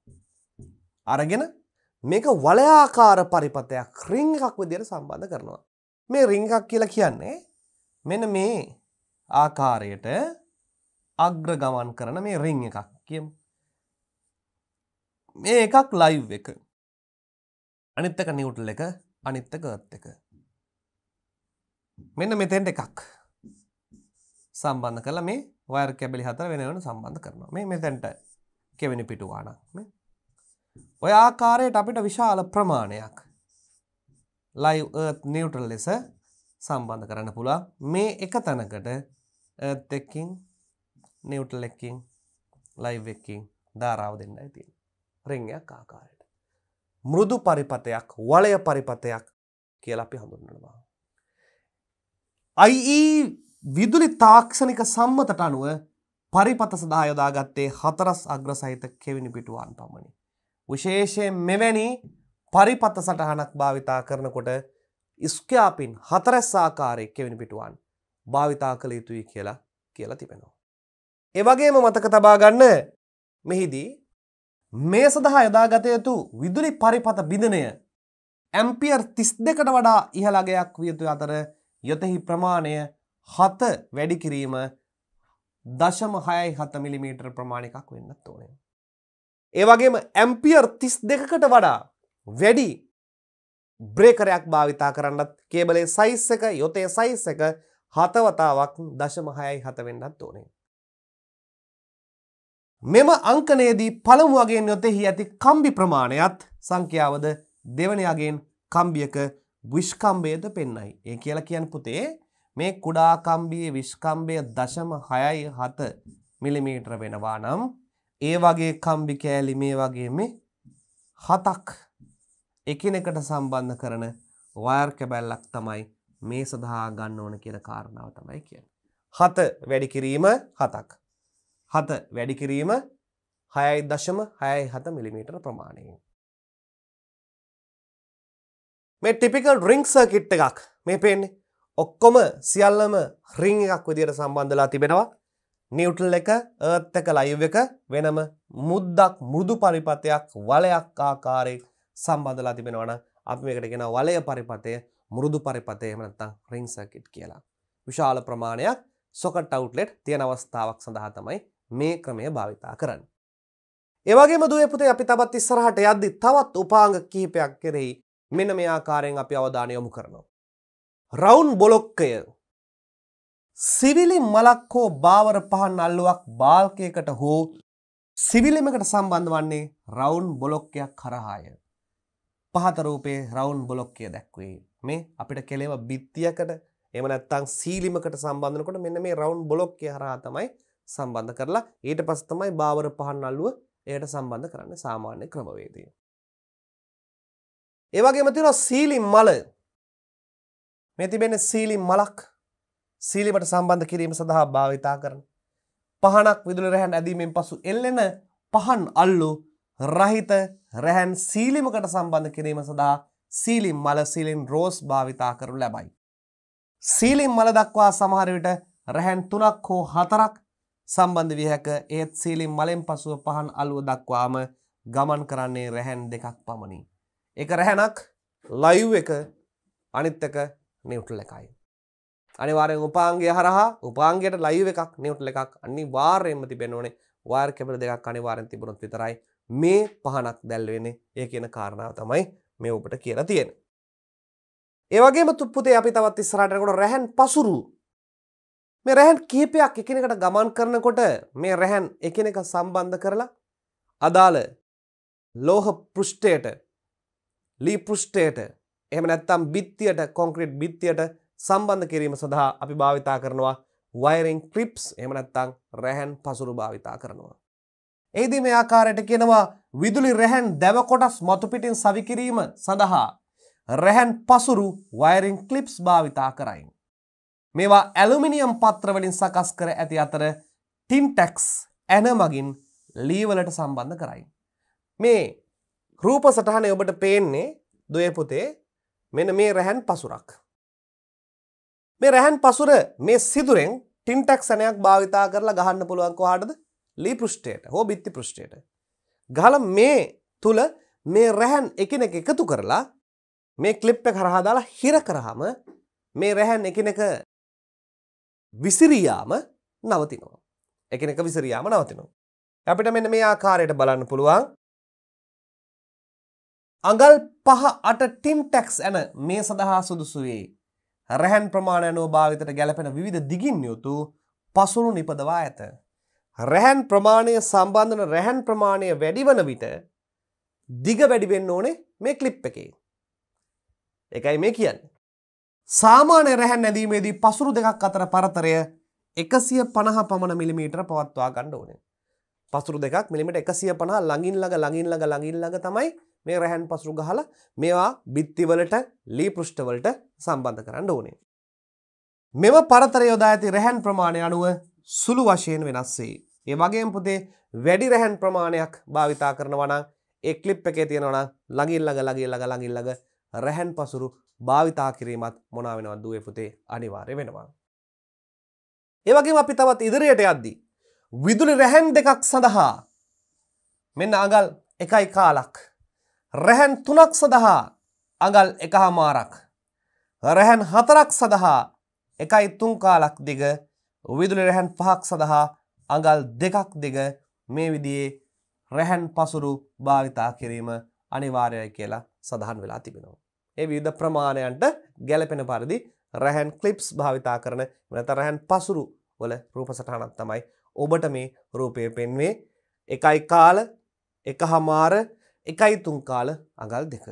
අරගෙන මේක වලයාකාර පරිපතයක් රිං එකක් විදියට සම්බන්ධ කරනවා. මේ රිං එකක් කියලා කියන්නේ මෙන්න මේ ආකාරයට අග්‍ර ගමන් කරන මේ රිං එකක් කියමු. මේ එකක් ලයිව් එක. අනිත් එක නිවුටල් එක, අනිත් එක අර්ත් එක. මෙන්න මෙතෙන්ට එකක් සම්බන්ධ කරලා මේ වයර් කැබලි හතර වෙන වෙන සම්බන්ධ කරනවා. මේ මෙතෙන්ට කෙවෙනි පිටුවාණක්. මේ ඔය ආකාරයට අපිට විශාල ප්‍රමාණයක් ලයිව් ඒත් නිියවටල් ලෙස සම්බන්ධ කරන්න පුළා මේ එක තැනකට ඒත් එක්කින් නිියවටල් එක්කින් ලයිව් එක්කින් ධාරාව දෙන්න ඇති රංගයක් ආකාරයට මෘදු පරිපතයක් වලය පරිපතයක් කියල අපි හඳුන්නවා. අයි e විදුලි තාක්ෂණික සම්මතට අනුව පරිපත සදායොදාගත්තේ හතරස් අග්‍ර සහිත කෙවිනි පිටුවන් පමණි. විශේෂයෙන් මෙවැනි පරිපත සටහනක් භාවිතා කරනකොට ඉස්කයාපින් හතරැස් ආකාරයෙක් කෙවෙනි පිටුවන් භාවිතා කළ යුතුයි කියලා කියලා තිබෙනවා. එවගේම මතක තබා ගන්න මෙහිදී මේ සඳහා යදාගත යුතු විදුලි පරිපත බිඳනය ඇම්පියර් තිස් දෙකට වඩා ඉහළගයක් වියතු අතර යොතෙහි ප්‍රමාණය හත වැඩිකිරීම දශම හයයි හත මිලිමීටර් ප්‍රමාණිකක් වෙන්නත් ඕනේ. ඒවගේම ඇම්පියර් තිස් දෙකකට වඩා වැඩි බ්‍රේකරයක් භාවිතා කරන්නත් කේබලේ සයිස් එක යොතේ සයිස් එක හතවතාවක් දශමහයයි හතවෙන්නත් ඕනේ. මෙම අංකනයේදී පළමු වගේෙන් යොතෙහි ඇති කම්බි ප්‍රමාණයත් සංඛ්‍යාවද දෙවනයාගෙන් කම්බියක විශ්කම්බයද පෙන්නයි. ඒ කියල කියන් පුතේ මේ කුඩාකම්බියේ විශ්කම්බය දශම හයයි හත මිලිමීටර වෙනවා නම් ඒ වගේ කම්බි කෑලි මේ වගේ මේ හතක් එකිනෙකට සම්බන්ධ කරන වයර් කැබැල්ලක් තමයි මේ සඳහා ගන්න ඕන කියන කාරණාව තමයි කියන්නේ. හත වැඩි කිරීම හතක්. හත වැඩි කිරීම 6.6 mm ප්‍රමාණයෙන්. මේ ටිපිකල් රිං සර්කිට් එකක් මේ පේන්නේ. ඔක්කොම සියල්ලම රිං එකක් විදියට සම්බන්ධලා තිබෙනවා. නිවටල් එක ඒත් එක ලයිව් එක වෙනම මුද්දක් මුරුදු පරිපතයක් වලයක් ආකාරයෙන් සම්බන්ධලා තිබෙනවන අපි මේකට ගෙන වලය පරිපතය මුරුදු පරිපතය එමනත්තං රිං සර්කිට් කියලා. විශාල ප්‍රමාණයක් සොකට අවුට්ලෙට් තියෙන අවස්ථාවක් සඳහා තමයි මේ ක්‍රමය භාවිතා කරන්න. ඒවගේ දුවපුතේ අපි තබත් ඉස්සරහට යද්දි තවත් උපාංග කිහිපයක් කෙරෙහි මෙන මේ ආකාරයෙන් අපි අවධානයොමු කරනවා. රවුන් බොලොක්කය සිවිලි මලක් හෝ බාවර පහන් අල්ලුවක් බාල්කයකට හෝ සිවිලිමකට සම්බන්ධ වන්නේ රවුන් බොලොක්කයක් කරහාය. පහතරූපේ රවුන් බොලොක්කය දැක්වේ මේ අපිට කෙලෙව බිත්තියකට එම නැත්තං සීලිමකට සම්බන්ධනකොට මෙන්න මේ රවුන් බොලොක්කය හරහා තමයි සම්බන්ධ කරලා ඊට පස්තමයි බාවර පහන් අල්ලුව එයට සම්බන්ධ කරන්න සාමාන්‍ය ක්‍රමවේදී. ඒවගේම තිෙන සීලිම් මල මේ තිබෙන සීලිම් මලක් සීලිමට සම්බන්ධ කිරීම සඳහා භාවිතා කරන. පහනක් විදුල රැහැන් ඇදීමෙන් පසු එල්ලෙන පහන් අල්ලු රහිත රැහැන් සීලිමකට සම්බන්ධ කිරීම සඳහා සීලිම් මල සීලින් රෝස් භාවිතා කරු ලැබයි. සීලිම් මල දක්වා සමහරවිට රැහැන් තුනක් හෝ හතරක් සම්බන්ධ වියහැක ඒත් සීලිම් මලෙන් පසුව පහන් අලුව දක්වාම ගමන් කරන්නේ රැහැන් දෙකක් පමණි. එක රැහැනක් ලයිව් එක අනිත්තක නිවටල් එකයි. අනිවාරෙන් උපාන්ගේ හරහා උපාන්ගේයට ලයිව එකක් නිවටල එකක් අනි වාර්යෙන්ම තිබෙන ඕනේ වාර් කැපල දෙකක් අනිවාරෙන් තිබුණොත් විතරයි මේ පහනක් දැල්වෙන්නේ ඒ කියන කාරණාව තමයි මේ ඔබට කියලා තියෙන. ඒවගේම තුප්පුතේ අපි තවත් ඉස්සරටකොට රැහැන් පසුරු මේ රැහැන් කීපයක් එකනෙකට ගමන් කරනකොට මේ රැහැන් එකනෙක සම්බන්ධ කරලා අදාළ ලෝහ පෘෂ්ටයට ලී පෘෂ්ටයට එහම නැත්තම් බිත්තියට කොන්ක්‍රට් බිත්තියට සම්බන්ධ කිරීම සඳහා අපි භාවිතා කරනවා වයරෙන් ක්‍රිප්ස් එමනැත්තං රැහැන් පසුරු භාවිතා කරනවා. එහිදී මේ ආකාරයට කියනවා විදුලි රැහැන් දැව කොටස් මතුපිටින් සවිකිරීම සඳහා රැහැන් පසුරු වයරින් ක්ලිප්ස් භාවිතා කරයින්. මේවා ඇලුමිනියම් පත්‍රවලින් සකස් කර ඇති අතර ටින්ටැක්ස් ඇන මගින් ලීවලට සම්බන්ධ කරයි. මේ රූප සටහනේ ඔබට පේන්නේ දුවපුතේ මෙන මේ රැහැන් පසුරක්. මේ රැහන් පසුර මේ සිදුරෙන් ටින්ටක් සැනයක් භාවිතා කරලා ගහන්න පුළුවන් කොහටද ලී පෘෂ්ටයට හෝ බිත්ති පෘෂ්ටයට. ගහල මේ තුළ මේ රැහැන් එකනෙක එකතු කරලා මේ කලිප්ප කරහා දාලා හිර කරහම මේ රැහැන් එකනක විසිරියාම නවතිනවා. එකනක විසිරියාම නවතිනවා. අපිට මෙන්න මේ ආකාරයට බලන්න පුළුවන් අඟල් පහ අට ටින්ටැක්ස් ඇන මේ සඳහා සුදුසුවේ රැහැන් ප්‍රමාණයනෝ භාවිතට ගැලපෙන විධ දිගින් යුතු පසුරු නිපදවා ඇත. රැහැන් ප්‍රමාණය සම්බන්ධන රැහැන් ප්‍රමාණය වැඩි වන විට දිග වැඩිවෙන්න ඕනේ මේ කලිප් එකේ. එකයි මේ කියන්න. සාමාන්‍ය රැහැන් ඇදීමේදී පසුරු දෙකක් අතර පරතරය එකසිය පණහ පමණ මිලිමීටර පවත්වා ගණ්ඩ ඕනේ. පසුරු දෙකක් මිලිමට එකසිය පණහ ළඟින් ළඟ ළඟින් ළඟ ළඟින් ළඟ තමයි මේ රැහන් පසුරු ගහලා මේවා බිත්තිවලට ලී පෘෂ්ඨවලට සම්බන්ධ කරන්න ඕනේ. මෙම පරතර යොදා ඇති රැහන් ප්‍රමාණය අනුව සුළු වශයෙන් වෙනස් වේ. ඒ වගේම පුතේ වැඩි රැහන් ප්‍රමාණයක් භාවිතා කරනවා නම් ඒ ක්ලිප් එකේ තියෙනවා නම් ළඟින් ළඟ ළඟින් ළඟ ළඟින් ළඟ රැහන් පසුරු භාවිතා කිරීමත් මොනා වෙනවද දුවේ පුතේ අනිවාර්ය වෙනවා. ඒ වගේම අපි තවත් ඉදිරියට යද්දී විදුලි රැහන් දෙකක් සඳහා මෙන්න අඟල් එකයි කාලක් රැහැන් තුනක් සඳහා අඟල් එකහමාරක්. රැහැන් හතරක් සඳහා එකයි තුන්කාලක් දිග විදුලි රැහැන් පහක් සඳහා අඟල් දෙකක් දිග මේ විදියේ රැහැන් පසුරු භාවිතා කිරීම අනිවාර්යයි කියලා සඳහන් වෙලා තිබෙනවා. ඒ විවිධ ප්‍රමාණයන්ට ගැලපෙන පරිදි රැහැන් කලිප්ස් භාවිතා කරන නැත රැහැන් පසුරු වල රූප සටහනක් තමයි ඔබට මේ රූපය පෙන්වේ එකයි කාල එකහමාර එකයි තුන්කාල අඟල් දෙක.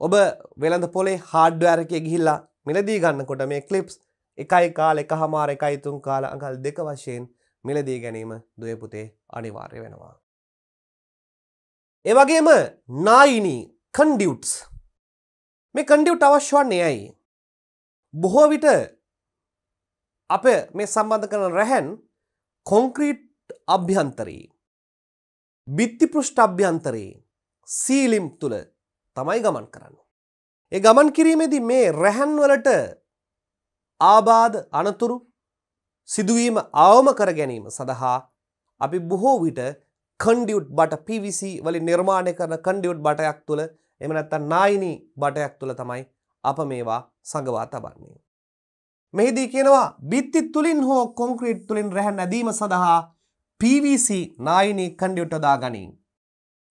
ඔබ වෙළඳ පොලේ හාඩ්ඩුවෑරකය ගිහිල්ලා මිලදී ගන්නකොට මේ කලිප්ස් එකයි කාල එක හමාර එකයි තුන් කාල අඟල් දෙක වශයෙන් මිලදී ගැනීම දුවපුතේ අනිවාර්ය වෙනවා. එවගේම නායිනී කන්ඩියුට්ස් මේ කන්ඩියුට් අවශ්‍යවන්නේ ඇයි. බොහෝ විට අප මේ සම්බන්ධ කරන රැහැන් කොංක්‍රීට් අභ්‍යන්තරී. බිත්තිපෘෂ්ට අභ්‍යන්තරී සීලිම් තුළ තමයි ගමන් කරන්න. ඒ ගමන් කිරීමේදී මේ රැහැන්වලට ආබාධ අනතුරු සිදුවීම අවම කර ගැනීම සඳහා අපි බොහෝ විට කන්ඩියුට් බට පිවිC වලින් නිර්මාණය කරන කන්ඩියුට් බටයක් තුළ එම නැත්තම් නායිනී බටයක් තුළ තමයි අප මේවා සඟවා තබන්නේ. මෙහිදී කියනවා බිත්ති තුලින් හෝ කොන්ක්‍රීට් තුලින් රැහැ නැදීම සඳහා PVC නායිනී කන්ඩියුට් යොදා ගනිමින්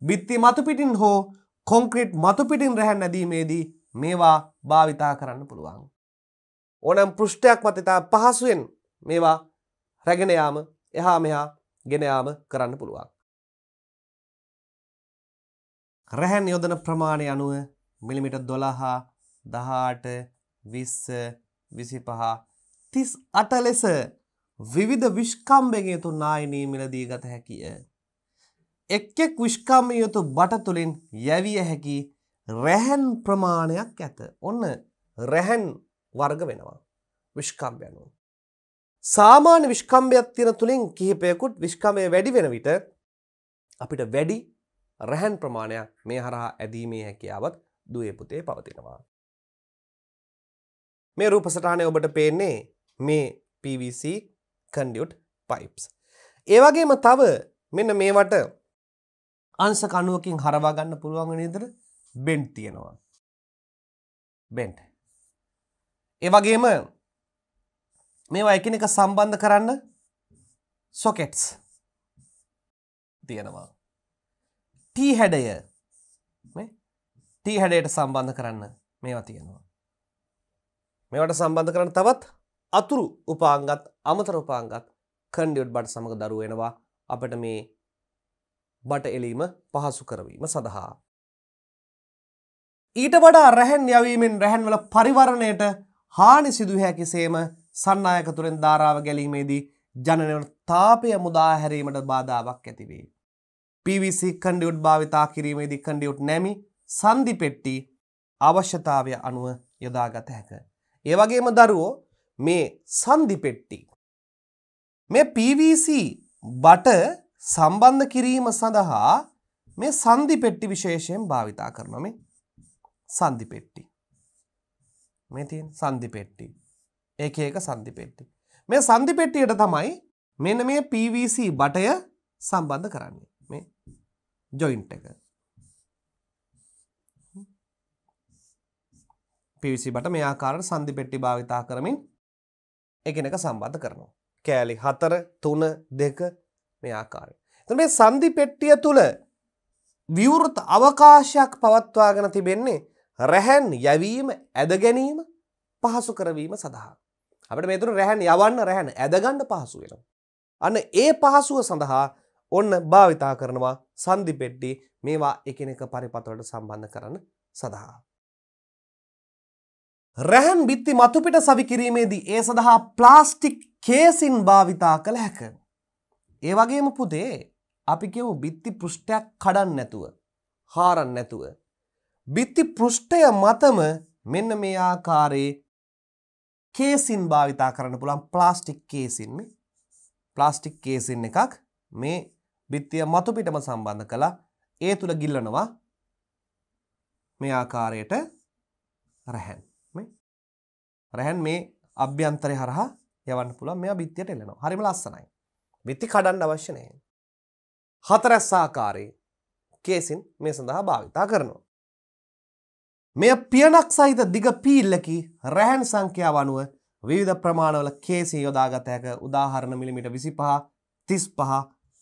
බිත්ති මතුපිටින් හෝ කොංක්‍රීට් මතුපිටින් රැහැන් නැදීමේදී මේවා භාවිතා කරන්න පුළුවන්. ඕනම් පෘෂ්ටයක් මතතා පහසුවෙන් මේවා රැගෙනයාම එහා මෙහා ගෙනයාම කරන්න පුළුවන්. රැහැන් යොදන ප්‍රමාණය අනුව මිලිමිට දොළහා දහාට විස්ස විසිපහ තිස් අට ලෙස විවිධ විශ්කම්භගේ තුන් නායිනී මිලදී ගත හැකිය. එක් එක් විශ්කාම යුතු බට තුළින් යැවිය හැකි රැහැන් ප්‍රමාණයක් ඇත. ඔන්න රැහැන් වර්ග වෙනවා. විශ්කම්භයනුව. සාමාන්‍ය විශ්කම්භයක් තියෙන තුළින් කිහිපයකුත් විශ්කමය වැඩි වෙන විට අපිට වැඩි රැහැන් ප්‍රමාණයක් මේ හරහා ඇදීමේ හැකියාවත් දුවපුතේ පවතිනවා. මේ රූපසටානය ඔබට පේන්නේ මේ PVC කඩියුට් පයිප්ස්. ඒවගේම තව මෙන්න මේවට අංශ කණුවකින් හරවා ගන්න පුළුවන් වෙන විදිහට බෙන්ඩ් තියෙනවා. බෙන්ඩ්. ඒ වගේම මේවා එකිනෙක සම්බන්ධ කරන්න සොකෙට්ස් තියෙනවා. T හැඩය මේ T හැඩයට සම්බන්ධ කරන්න මේවා තියෙනවා. මේවට සම්බන්ධ කරන්න තවත් අතුරු උපාංගත් අමතර උපාංගත් කන්ඩියුට් බඩ සමඟ දරුවෙනවා අපට මේ බට එලීම පහසු කරවීම සඳහා. ඊට වඩා රැහැන් යවීමෙන් රැහැන්වල පරිවරණයට හානි සිදුහැකි සේම සන්නායක තුරෙන් ධාරාව ගැලීමේදී ජනනවන තාපය මුදාහැරීමට බාධාවක් ඇතිවේ. පිවිසි කණ්ඩියුට් භාවිතා කිරීමේදී කණ්ඩියුට් නැමි සන්දි පෙට්ටි අවශ්‍යතාවය අනුව යොදාගත හැක. ඒවගේම දරුවෝ මේ සන්දිපෙට්ටි. මේ PVC බට සම්බන්ධ කිරීම සඳහා මේ සන්ධි පෙට්ටි විශේෂයෙන් භාවිතා කරනවා මේ සන්ධි පෙට්ටි. මේ තියෙන සන්ධි පෙට්ටි. ඒක ඒක සන්ධි පෙට්ටි. මේ සන්ධි පෙට්ටියට තමයි මෙන්න මේ PVC බටය සම්බන්ධ කරන්නේ. මේ ජොයින්ට් එක. PVC බට මේ ආකාරයට සන්ධි පෙට්ටි භාවිතා කරමින් එකිනෙක සම්බන්ධ කරනවා. කෑලි 4 3 2 මේ ආකාරය. එතන මේ සන්ධි පෙට්ටිය තුල විවෘත අවකාශයක් පවත්වාගෙන තිබෙන්නේ රැහැන් යැවීම ඇද ගැනීම පහසු කරවීම සඳහා. අපිට මේ තුන රැහැන් යවන්න රැහැන් ඇද ගන්න පහසු වෙනවා. අන්න ඒ පහසුව සඳහා ඔන්න භාවිතා කරනවා සන්ධි පෙට්ටි මේවා එකිනෙක පරිපතවලට සම්බන්ධ කරන සඳහා. රැහන් බිත්ති මතුපිට සවිකිරීමේදී ඒ සඳහා ප්ලාස්ටික් කේසින් භාවිතා කළ හැක. ඒ වගේම පුතේ අපි කියමු බිත්ති පෘෂ්ටයක් කඩන්න නැතුව හාරන්න නැතුව. බිත්ති පෘෂ්ටය මතම මෙන්න මේ ආකාරයේ කේසින් භාවිතා කරන්න පුළන් ප්ලාස්ටික් කේසින් මේ ප්ලාස්ටික් කේසින් එකක් මේ බිත්තිය මතුපිටම සම්බන්ධ කලා ඒ තුළ ගිල්ලනවා මේ ආකාරයට රැහැන් රැහැන් මේ අභ්‍යන්තරය හරහා යවන්න පුළන් මෙයා බිත්තියට එලෙනවා හරිම ලස්සනයි වෙති කඩන්න අවශ්‍ය නැහැ. හතරැස් ආකාරයේ කේසින් මේ සඳහා භාවිතා කරනවා. මෙය පියනක් සහිත දිග පීල්ලකි රැහැන් සංඛ්‍යාව අනුව විවිධ ප්‍රමාණවල කේසි යොදාගත හැක උදාහරණ මිලිමිට විසිපහ තිස්පහ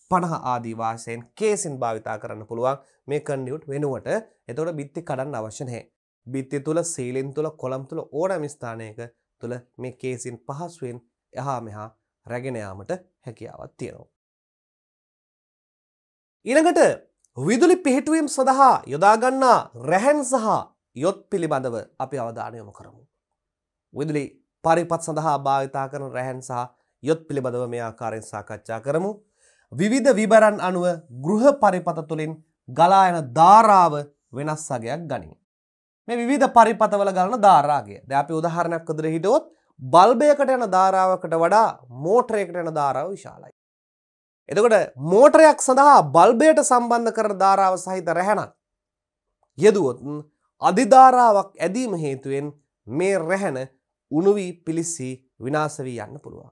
පණහ ආදී වාශයෙන් කේසින් භාවිතා කරන්න පුළුවන් මේ කන්ඩියුට් වෙනුවට එතකොට බිත්ති කඩන්න අවශ්‍ය නැහැ. බිත්ති තුළ සීලින් තුළ කොළම් තුළ ඕනෑම ස්ථානයක තුළ මේ කේසින් පහසුවෙන් එහා මෙහා රැගෙන යාමට හැකියාවක් තියෙනවා. ඊළඟට විදුලි පිහිටුවීම් සඳහා යොදාගන්නා රැහැන් සහ යොත් පිළිබඳව අපි අවධානය යොමු කරමු. විදුලි පරිපත් සඳහා භාවිතා කරන රැහැන් සහ යොත් පිළිබඳව මේ ආකාරයෙන් සාකච්ඡා කරමු. විවිධ විබරන් අනුව ගෘහ පරිපත තුළින් ගලා යන ධාරාව වෙනස් සගයක් ගනිමු. මේ විවිධ පරිපතවල ගලන ධාරාගය. දැන් අපි උදාහරණයක් අතර හිටියොත් බල්බයකට යන ධාරාවකට වඩා මෝටරයකට යන ධාරාව විශාලයි. එතකොට මෝටරයක් සඳහා බල්බයට සම්බන්ධ කරන ධාරාව සහිත රැහැණක් යෙදුවොත් අධිධාරාවක් ඇදීම හේතුවෙන් මේ රැහැන උණුවී පිලිස්සී විනාශ වී යන්න පුළුවන්.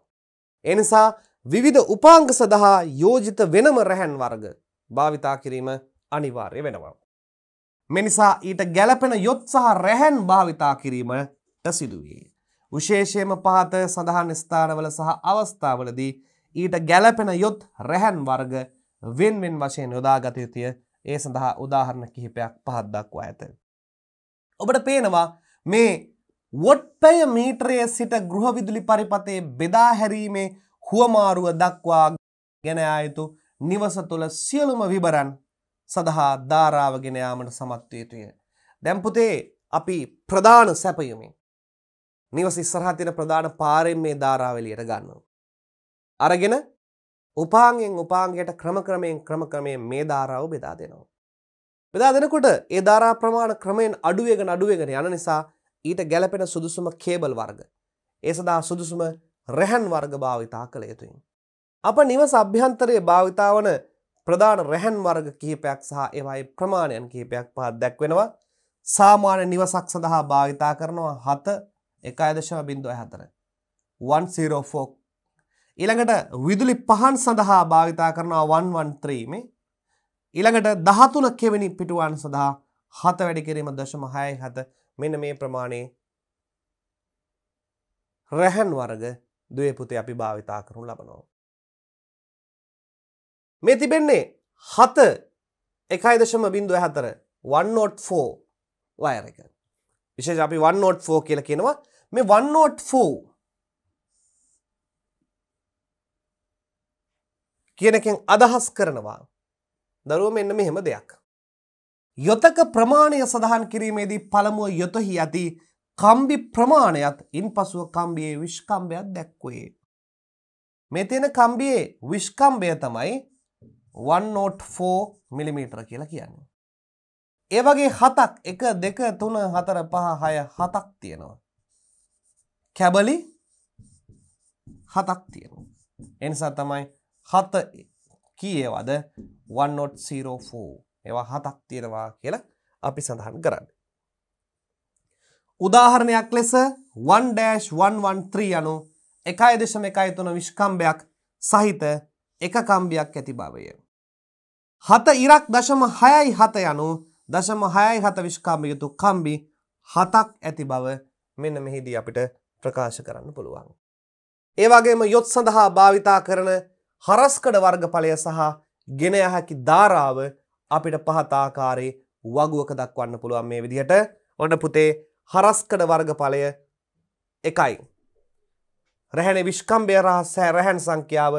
ඒ නිසා විවිධ උපාංග සඳහා යෝජිත වෙනම රැහැන් වර්ග භාවිතා කිරීම අනිවාර්ය වෙනවා. මෙනිසා ඊට ගැලපෙන යොත් සහ රැහැන් භාවිතා කිරීමට සිදුවේ. විශේෂයෙන්ම පහත සඳහන් ස්ථානවල සහ අවස්ථාවලදී ඊට ගැලපෙන යොත් රැහැන් වර්ග වෙන්වෙන් වශයෙන් යොදාගත යුතුය ඒ සඳහා උදාහරණ කිහිපයක් පහත් දක්වා ඇත. ඔබට පේනවා මේ වොට්පය මීටරයේ සිට ගෘහ විදුලි පරිපතේ බෙදා හැරීමේ හුවමාරුව දක්වා ගෙන ආයුතු නිවස තුළ සියලුම විබරන් සඳහා ධාරාව ගෙන යාමට සමත් වේතුය. දැන් පුතේ අපි ප්‍රධාන සැපයුමේ නිවස ඉස්සරහා තියෙන ප්‍රධාන පාරෙන් මේ ධාරාව එළියට ගන්නවා. අරගෙන උපාංගෙන් උපාංගයට ක්‍රම ක්‍රමයෙන් ක්‍රම ක්‍රමයෙන් මේ ධාරාව බෙදා දෙනවා. බෙදා දෙනකොට ඒ ධාරා ප්‍රමාණ ක්‍රමයෙන් අඩු වෙගෙන අඩු වෙගෙන යන නිසා ඊට ගැළපෙන සුදුසුම කේබල් වර්ග. ඒ සඳහා සුදුසුම රැහන් වර්ග භාවිතා කළ යුතුයි. අප නිවස අභ්‍යන්තරයේ භාවිතා වන ප්‍රධාන රැහන් වර්ග කිහිපයක් සහ ඒවායේ ප්‍රමාණයන් කිහිපයක් පහක් දැක්වෙනවා. සාමාන්‍ය නිවසක් සඳහා භාවිතා කරනවා 7 එකයි දශම බිඳුව හතර 104 ඊළඟට විදුලි පහන් සඳහා භාවිතා කරනවා 113 මේ ඊළඟට 13 කෙවෙනි පිටුවන් සඳහා හත වැඩි කිරීම දශම 6යි 7 මෙන්න මේ ප්‍රමාණයේ රැහන් වර්ග දවේපුතේ අපි භාවිතා කරනු ලබනවා. මේ තිබෙන්නේ හත එකයි දශම බින්දුව හතර 1 නෝට් 4 වයර එක. විශේෂ අපි 1 නෝට් 4 කියලා කියනවා මේ 104 කියන එකෙන් අදහස් කරනවා දරුවෝ මෙන්න මෙහෙම දෙයක්. යොතක ප්‍රමාණය සඳහන් කිරීමේදී පළමුව යොතෙහි ඇති කම්බි ප්‍රමාණයත් ඉන්පසුව කම්බියේ විශ්කම්භයක් දැක්වේ. මේ තියෙන කම්බියේ විශ්කම්භය තමයි 104 mm කියලා කියන්නේ. ඒ වගේ හතක් 1 2 3 4 5 6 7ක් තියෙනවා. කැබලි හතක් තියෙනවා. එනිසා තමයි හත කියවද 1.04 ඒවා හතක් තියෙනවා කියලා අපි සඳහන් කරන්න. උදාහරණයක් ලෙස 1-113 යනු එකයි දෙශම එකයි තුන විශ්කම්භයක් සහිත එක කම්බියක් ඇති බවය. හත ඉරක් දශම හයයි හත යනු දශම හයයි හත විශ්කාම්භ යුතු කම්බි හතක් ඇති බව මෙන්න මෙහිදී අපිට ප්‍රකාශ කරන්න පුළුවන්. ඒ වගේම යොත් සඳහා භාවිතා කරන හරස්කඩ වර්ග ඵලය සහ ගෙන යහැකි ධාරාව අපිට පහතාකාරයේ වගුවක දක්වන්න පුළුවන් මේ විදිහට ඔන්න පුතේ හරස්කඩ වර්ග ඵලය එකයි. රැහැණ විශ්කම්භය රහස් රැහැන් සංඛ්‍යාව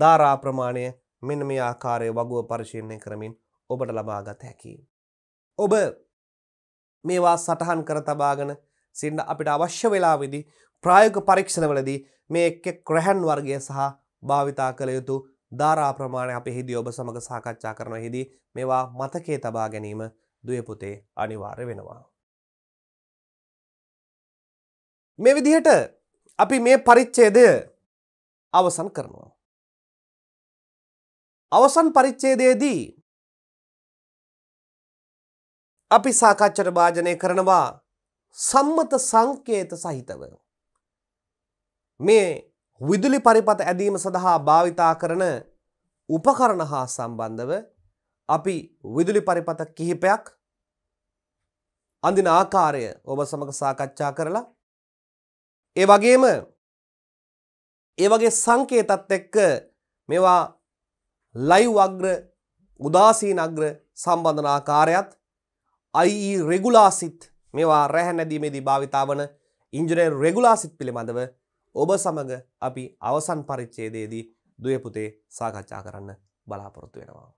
ධාරා ප්‍රමාණය මෙන්න මේ ආකාරයේ වගුව පරිශීලනය කරමින් ඔබට ලබාගත හැකි. ඔබ මේවා සටහන් කර තබාගෙන සින්න අපිට අවශ්‍ය වෙලාවිදි ප්‍රායෝග පරීක්ෂණවලදී මේ එක්ක ක්‍රහැන් වර්ගය සහ භාවිතා කළ යුතු ධාරා ප්‍රමාණය අප හිදී ඔබ සමඟ සාකච්ඡා කරන හිදී මේවා මතකේ තබා ගැනීම දුවපුතේ අනිවාර්ය වෙනවා. මේ විදිහට අපි මේ පරිච්චේදය අවසන් කරනවා. අවසන් පරිච්චේදයේදී අපි සාකච්ඡට භාජනය කරනවා සම්මත සංකේත සහිතව මේ විදුලි පරිපත ඇදීම සඳහා භාවිතා කරන උපකරණ හා සම්බන්ධව අපි විදුලි පරිපත කිහිපයක් අඳින ආකාරය ඔබ සමග සාකච්ඡා කරලා ඒ වගේම ඒ වගේ සංකේතත් එක්ක මේවා ලයිව් අග්‍ර උදාසීන අග්‍ර සම්බන්ධන ආකාරයත් IE රෙගුලාසිත් මේවා රැහැනැදීමේදී භාවිතාවන ඉංජනර් රෙගුලාසිත් පිළිබඳව ඔබ සමඟ අපි අවසන් පරිච්චේදේදී දුයපුතේ සාකච්ඡා කරන්න බලාපොරොත්තු වෙනවා.